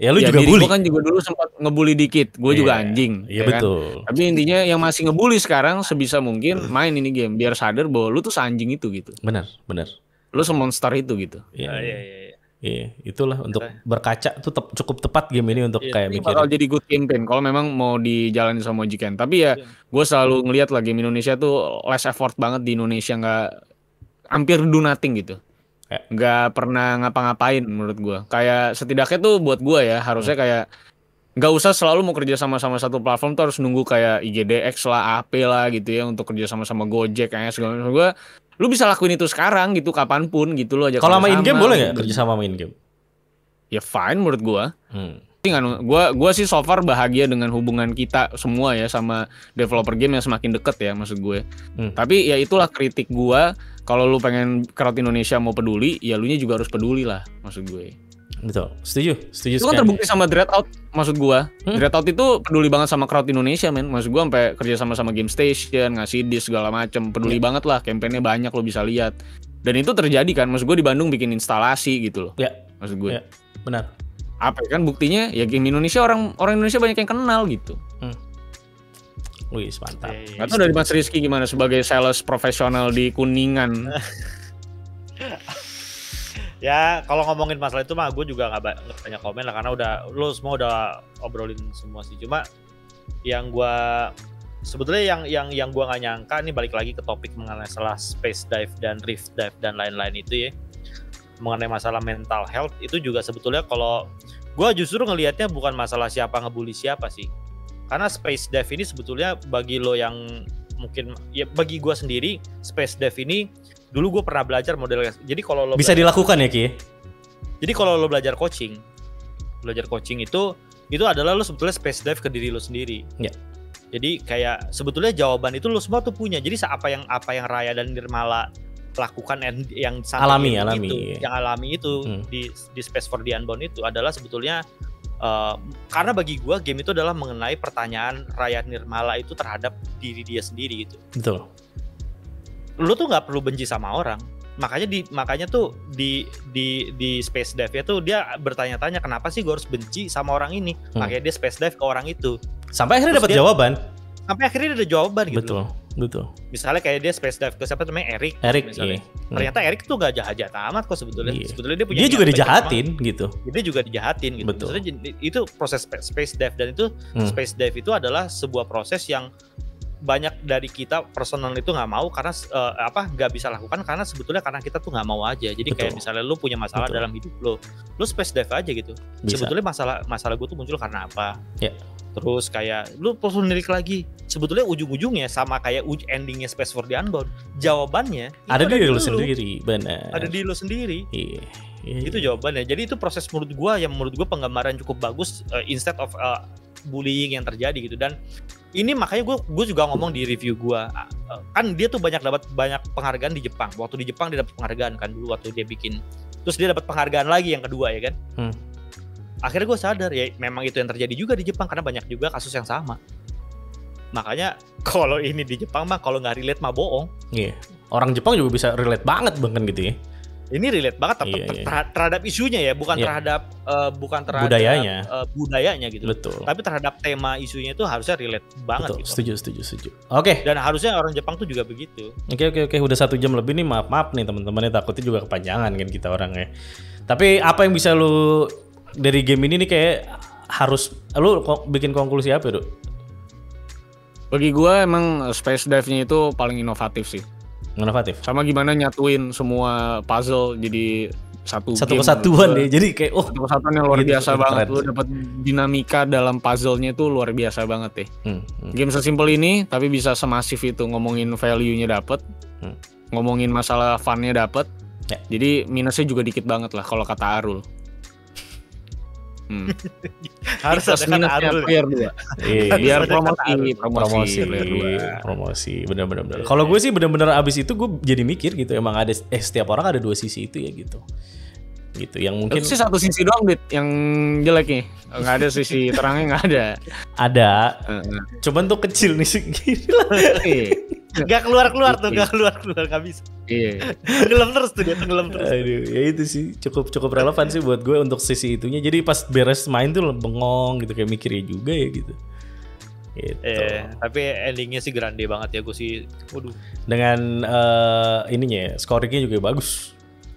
Ya lu ya, juga bully. Gue kan juga dulu sempat ngebully dikit. Gue yeah. juga anjing. Iya yeah, kan? betul. Kan? Tapi intinya yang masih ngebully sekarang sebisa mungkin main ini game biar sadar bahwa lu tuh anjing itu gitu. Benar, benar. Lu semonster itu gitu. Iya, ah, iya, iya, iya. Iya, itulah untuk berkaca tuh cukup tepat game ini untuk yeah, kayak ini mikirin. bakal jadi good campaign kalau memang mau dijalani sama Jiken. Tapi ya iya. gue selalu ngelihat lah game Indonesia tuh less effort banget di Indonesia nggak hampir do nothing gitu nggak pernah ngapa-ngapain menurut gue kayak setidaknya tuh buat gue ya harusnya hmm. kayak nggak usah selalu mau kerja sama sama satu platform tuh harus nunggu kayak IGDX lah, AP lah gitu ya untuk kerja sama sama Gojek kayaknya segala macam gue lu bisa lakuin itu sekarang gitu kapanpun gitu lo aja kalau main game boleh nggak gitu. kerja sama main game ya fine menurut gue hmm gue gua sih so far bahagia dengan hubungan kita semua ya sama developer game yang semakin deket ya maksud gue. Ya. Hmm. Tapi ya itulah kritik gue kalau lu pengen crowd Indonesia mau peduli ya lu nya juga harus peduli lah maksud gue betul setuju setuju itu kan terbukti sama Dread Out maksud gue hmm? Dread Out itu peduli banget sama crowd Indonesia men maksud gue sampai kerja sama sama Game Station ngasih disk segala macem peduli yeah. banget lah kampanye banyak lo bisa lihat dan itu terjadi kan maksud gue di Bandung bikin instalasi gitu loh Iya. maksud gue yeah. benar apa ya kan buktinya ya game Indonesia orang orang Indonesia banyak yang kenal gitu hmm Wih, mantap. Hey, iya, Gak iya. tau dari Mas Rizky gimana sebagai sales profesional di Kuningan. [LAUGHS] ya kalau ngomongin masalah itu mah gue juga nggak banyak komen lah karena udah lo semua udah obrolin semua sih cuma yang gue sebetulnya yang yang yang gue nggak nyangka ini balik lagi ke topik mengenai masalah space dive dan rift dive dan lain-lain itu ya mengenai masalah mental health itu juga sebetulnya kalau gue justru ngelihatnya bukan masalah siapa ngebully siapa sih karena space dive ini sebetulnya bagi lo yang mungkin ya bagi gue sendiri space dive ini dulu gue pernah belajar model jadi kalau lo bisa dilakukan ya ki jadi kalau lo belajar coaching belajar coaching itu itu adalah lo sebetulnya space dev ke diri lo sendiri ya jadi kayak sebetulnya jawaban itu lo semua tuh punya jadi apa yang apa yang Raya dan Nirmala lakukan yang alami alami itu, yang alami itu hmm. di di space for the unbound itu adalah sebetulnya Ehm, karena bagi gue game itu adalah mengenai pertanyaan rakyat Nirmala itu terhadap diri dia sendiri gitu. Betul. Lu tuh nggak perlu benci sama orang. Makanya di makanya tuh di di di space dive ya tuh dia bertanya-tanya kenapa sih gue harus benci sama orang ini? Hmm. Makanya dia space dive ke orang itu. Sampai akhirnya dapat jawaban. Sampai akhirnya ada jawaban gitu. Betul. Betul. Misalnya kayak dia space dive ke siapa namanya Eric. Eric. Misalnya. Iya. Ternyata Eric tuh gak jahat-jahat amat kok sebetulnya. Iya. Sebetulnya dia punya. Dia juga dijahatin sama, gitu. Dia juga dijahatin gitu. Betul. Misalnya, itu proses space dive dan itu hmm. space dive itu adalah sebuah proses yang banyak dari kita personal itu nggak mau karena uh, apa nggak bisa lakukan karena sebetulnya karena kita tuh nggak mau aja jadi Betul. kayak misalnya lu punya masalah Betul. dalam hidup lo lu space dive aja gitu bisa. sebetulnya masalah masalah gue tuh muncul karena apa ya terus kayak lu perlu lirik lagi sebetulnya ujung-ujungnya sama kayak uj endingnya Space for the Unbound jawabannya ada, di, lu, sendiri benar ada di lu sendiri iya yeah. yeah. itu jawabannya jadi itu proses menurut gua yang menurut gua penggambaran cukup bagus uh, instead of uh, bullying yang terjadi gitu dan ini makanya gua, gue juga ngomong di review gue eh, kan dia tuh banyak dapat banyak penghargaan di Jepang waktu di Jepang dia dapat penghargaan kan dulu waktu dia bikin terus dia dapat penghargaan lagi yang kedua ya kan hmm akhirnya gue sadar ya memang itu yang terjadi juga di Jepang karena banyak juga kasus yang sama makanya [LAUGHS] kalau ini di Jepang mah kalau nggak relate mah bohong iya yeah. orang Jepang juga bisa relate banget bahkan gitu ya ini relate banget iya, ter yeah, iya. yeah. terhadap isunya ya bukan yeah. terhadap uh, bukan terhadap budayanya uh, budayanya gitu betul tapi terhadap tema isunya itu harusnya relate banget betul. gitu setuju setuju setuju oke okay. dan harusnya orang Jepang tuh juga begitu oke okay, oke okay, oke okay. udah satu jam lebih nih maaf maaf nih teman temen ya takutnya juga kepanjangan kan kita orangnya tapi apa yang bisa lu dari game ini nih kayak harus lu bikin konklusi apa, Dok? Bagi gua emang space dive-nya itu paling inovatif sih. Inovatif. Sama gimana nyatuin semua puzzle jadi satu satu game, kesatuan deh. Ya, jadi kayak oh, satu kesatuan yang luar gitu, biasa oh, keren. banget. Lu dapat dinamika dalam puzzle-nya itu luar biasa banget deh. Ya. Hmm, hmm. Game sesimpel ini tapi bisa semasif itu ngomongin value-nya dapet hmm. ngomongin masalah fun-nya dapet Ya. Jadi minusnya juga dikit banget lah kalau kata Arul. Hmm. [LAUGHS] Harus ada kan ada Player dua. Iya, biar promosi, promosi, iya, promosi, promosi. Benar-benar. Iya. Kalau gue sih benar-benar abis itu gue jadi mikir gitu. Emang ada eh, setiap orang ada dua sisi itu ya gitu gitu yang mungkin itu sih satu sisi doang dit yang jelek nih nggak ada sisi [LAUGHS] terangnya nggak ada ada cuman tuh kecil nih [LAUGHS] segini lah nggak keluar keluar tuh gak keluar keluar nggak bisa Iya. [LAUGHS] tenggelam terus tuh dia tenggelam terus. Aduh, ya itu sih cukup cukup relevan sih buat gue untuk sisi itunya. Jadi pas beres main tuh bengong gitu kayak mikirnya juga ya gitu. Gitu. Eh, tapi endingnya sih grande banget ya gue sih. Waduh. Dengan uh, ininya ya, scoringnya juga bagus.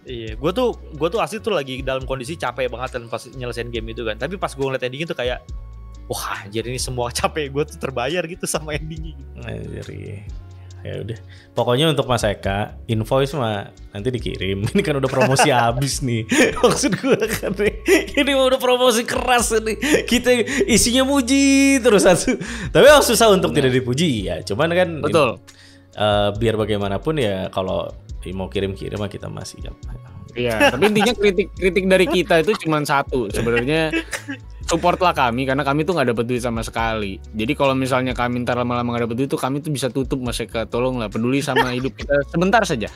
Iya, gue tuh gue tuh asli tuh lagi dalam kondisi capek banget dan pas nyelesain game itu kan. Tapi pas gue ngeliat endingnya tuh kayak wah jadi ini semua [LAUGHS] capek gue tuh terbayar gitu sama endingnya. Nah, iya. jadi ya udah pokoknya untuk Mas Eka invoice mah nanti dikirim [LAUGHS] ini kan udah promosi habis nih [LAUGHS] maksud gue kan ini udah promosi keras nih kita isinya muji terus satu [LAUGHS] tapi oh, susah untuk nah. tidak dipuji ya cuman kan betul ini, uh, biar bagaimanapun ya kalau mau kirim-kirim kita masih ya Iya, tapi intinya kritik kritik dari kita itu cuma satu. Sebenarnya supportlah kami karena kami tuh nggak dapat duit sama sekali. Jadi kalau misalnya kami ntar lama-lama nggak dapat duit tuh kami tuh bisa tutup ke tolong lah peduli sama hidup kita sebentar saja.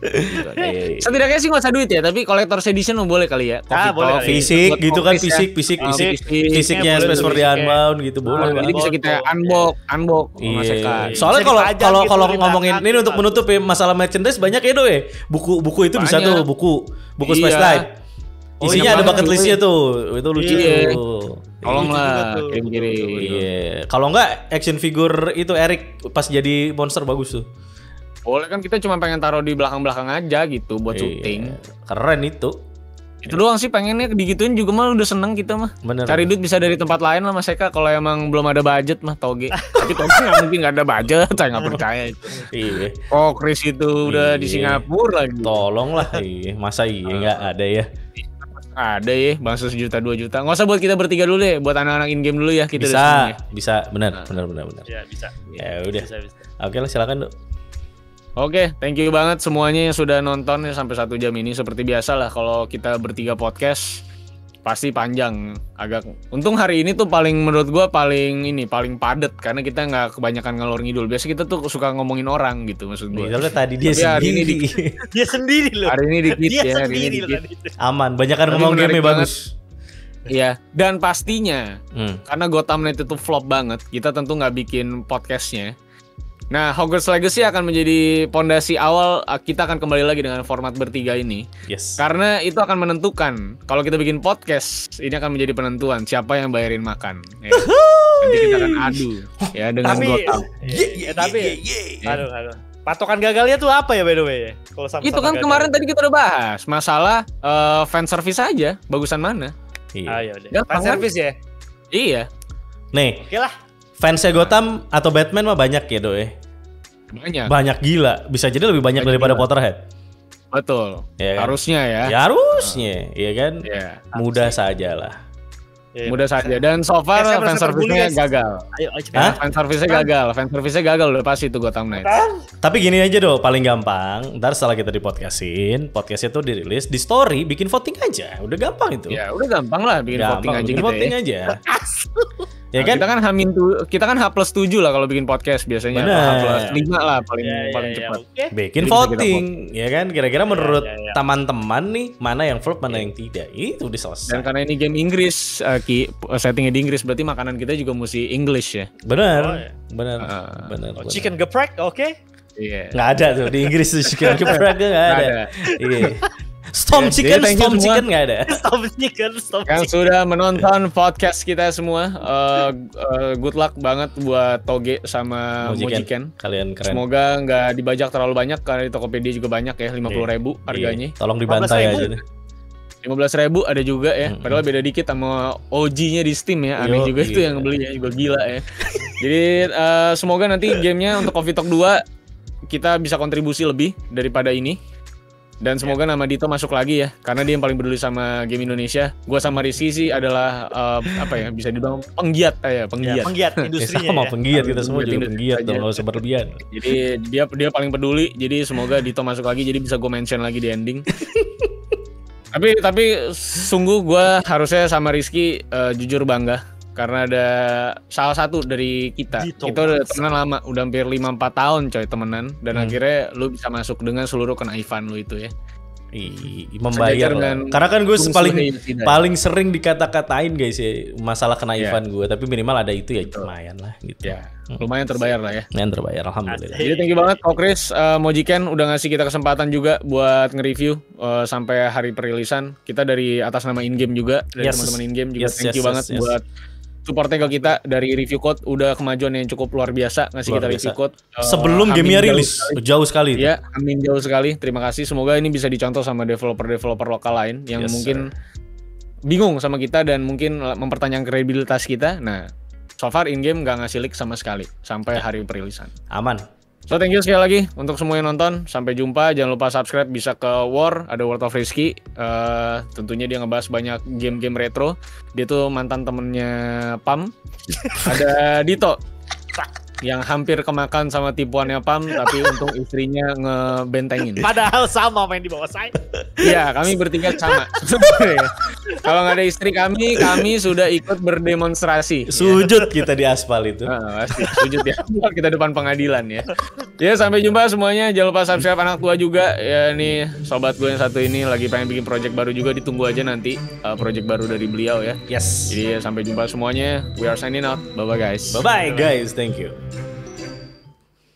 Iya, iya, iya. Setidaknya sih nggak usah duit ya, tapi kolektor edition boleh kali ya. Coffee ah, boleh. Fisik gitu kan fisik, ya. fisik, fisik, fisiknya Space for the Unbound gitu ah, boleh. Jadi bisa kita unbox, unbox Soalnya kalau kalau gitu, kalau ngomongin ini untuk menutup ya, masalah merchandise banyak ya doe. Buku-buku itu bisa tuh buku buku Space oh, Isinya ada bucket listnya tuh. Itu lucu tuh. Tolonglah kirim-kirim. Iya. Kalau enggak action figure itu Eric pas jadi monster bagus tuh boleh kan kita cuma pengen taruh di belakang-belakang aja gitu buat iya. syuting keren itu itu doang sih pengennya digituin juga mah udah seneng kita mah Bener. cari duit bisa dari tempat lain lah mas Eka kalau emang belum ada budget mah toge [LAUGHS] tapi toge nggak mungkin nggak ada budget [LAUGHS] saya nggak percaya itu iya. oh Chris itu udah di iya. Singapura lagi tolong lah iya. masa iya ah. nggak uh, ada ya ada ya bangsa sejuta dua juta nggak usah buat kita bertiga dulu ya, buat anak-anak in game dulu ya kita bisa ya. bisa ah. benar benar benar benar ya bisa ya udah oke lah silakan dok Oke, okay, thank you banget semuanya yang sudah nonton ya sampai satu jam ini. Seperti biasa lah, kalau kita bertiga podcast pasti panjang. Agak untung hari ini tuh paling menurut gue paling ini paling padat karena kita nggak kebanyakan ngalor ngidul. Biasa kita tuh suka ngomongin orang gitu maksud gue. Lalu iya, tadi dia Tapi sendiri. Hari ini di... [LAUGHS] dia sendiri loh. Hari ini dikit dia ya. Hari ini dikit. Aman, banyakan ngomong game bagus. Iya, dan pastinya hmm. karena Gotham Night itu flop banget, kita tentu nggak bikin podcastnya Nah, Hogwarts Legacy akan menjadi pondasi awal eh, kita akan kembali lagi dengan format bertiga ini. Yes. Karena itu akan menentukan kalau kita bikin podcast ini akan menjadi penentuan siapa yang bayarin makan. Ya. [LAUGHS] Nanti kita akan adu ya dengan tapi, Gotham. ya, tapi yeah, ya. aduh aduh. Patokan gagalnya tuh apa ya by the way? Ya? Kalau Itu kan kemarin tadi kita udah bahas masalah uh, eh, fan service aja, bagusan mana? Iya. Ah, ya kan? Fan service ya? Iya. Nih. Oke lah fansnya Gotham atau Batman mah banyak ya doe. Banyak. Banyak gila. Bisa jadi lebih banyak, banyak daripada Potterhead. Betul. Ya kan? Harusnya ya. Ya harusnya, iya ya kan? Ya, Mudah saja lah. Ya, Mudah saja dan so far ya, eh, fan service-nya gagal. Ayo, Fan service-nya gagal, fan service-nya gagal udah pasti itu Gotham Knights. Tapi gini aja dong, paling gampang. Ntar setelah kita di podcastin, podcast itu dirilis di story, bikin voting aja, udah gampang itu. Ya udah gampang lah bikin gampang, voting aja. Bikin gitu ya. voting ya. aja. [LAUGHS] Ya nah, kan? Kita kan Hamin tuh, kita kan H tujuh lah kalau bikin podcast biasanya. Bener. H plus lima lah paling ya, ya paling ya, ya. cepat. Ya, okay. Bikin voting, ya kan? Kira-kira ya, menurut ya, ya, teman-teman nih mana yang flop, mana iya. yang tidak. Itu diselesaikan Dan karena ini game Inggris, uh, Ki, settingnya di Inggris berarti makanan kita juga mesti English ya. Benar. Oh, ya. Benar. Uh, benar. Oh, chicken geprek, oke. Okay? Iya. Yeah. Gak ada tuh di Inggris tuh chicken [LAUGHS] geprek gak ada. Iya. [LAUGHS] Storm yeah, Chicken, Storm Chicken nggak ada. [LAUGHS] Storm Chicken, Storm Yang sudah menonton podcast kita semua, uh, uh, good luck banget buat Toge sama Mojiken. Kalian keren. Semoga nggak dibajak terlalu banyak karena di Tokopedia juga banyak ya, lima puluh ribu iya. harganya. Iya. Tolong dibantai aja. lima belas ribu ada juga ya padahal beda dikit sama OG-nya di Steam ya aneh juga iya. itu yang beli ya juga gila ya jadi uh, semoga nanti gamenya untuk Coffee Talk 2 kita bisa kontribusi lebih daripada ini dan iya. semoga yeah. nama Dito masuk lagi ya, karena dia yang paling peduli sama game Indonesia. Gua sama Rizky sih adalah uh, apa ya, bisa dibilang penggiat eh, ya, penggiat. Iya, penggiat [LAUGHS] ya, industri. sama ya. penggiat kita semua jadi penggiat dong, kalau seberlebihan. Jadi [LAUGHS] dia dia paling peduli. Jadi semoga Dito masuk lagi, jadi bisa gue mention lagi di ending. [LAUGHS] tapi tapi sungguh gue harusnya sama Rizky uh, jujur bangga karena ada salah satu dari kita. Gito. Kita udah temenan lama, udah hampir 5 4 tahun coy temenan dan hmm. akhirnya lu bisa masuk dengan seluruh kenaifan lu itu ya. I, membayar lah. Karena kan gue paling paling sering dikata-katain guys ya masalah kenaifan iya. yeah. gue, tapi minimal ada itu ya lumayan lah gitu. Ya, yeah. Hmm. lumayan terbayar lah ya. Lumayan terbayar, alhamdulillah. Asli. Jadi thank you banget kok Chris, uh, eh, Mojiken udah ngasih kita kesempatan juga buat nge-review uh, sampai hari perilisan. Kita dari atas nama in game juga dari yes. teman-teman in game juga yes, thank you yes, banget yes. buat supportnya ke kita dari review code udah kemajuan yang cukup luar biasa ngasih luar kita biasa. review code eh, sebelum game gamenya rilis jauh sekali, jauh sekali ya amin jauh sekali terima kasih semoga ini bisa dicontoh sama developer developer lokal lain yang yes, mungkin sir. bingung sama kita dan mungkin mempertanyakan kredibilitas kita nah so far in game nggak ngasih leak sama sekali sampai hari perilisan aman So thank you sekali lagi untuk semua yang nonton. Sampai jumpa. Jangan lupa subscribe bisa ke War, ada World of Risky. Uh, tentunya dia ngebahas banyak game-game retro. Dia tuh mantan temennya Pam. [LAUGHS] ada Dito yang hampir kemakan sama tipuannya Pam tapi [LAUGHS] untung istrinya ngebentengin. Padahal sama main di bawah saya. Iya, kami bertiga sama. [LAUGHS] Kalau nggak ada istri kami, kami sudah ikut berdemonstrasi. [LAUGHS] Sujud ya. kita di aspal itu. Nah, pasti sujud ya. kita depan pengadilan ya. Ya sampai jumpa semuanya. Jangan lupa subscribe anak tua juga. Ya ini sobat gue yang satu ini lagi pengen bikin project baru juga ditunggu aja nanti uh, project baru dari beliau ya. Yes. Jadi ya, sampai jumpa semuanya. We are signing out. Bye bye guys. Bye bye guys. Thank you.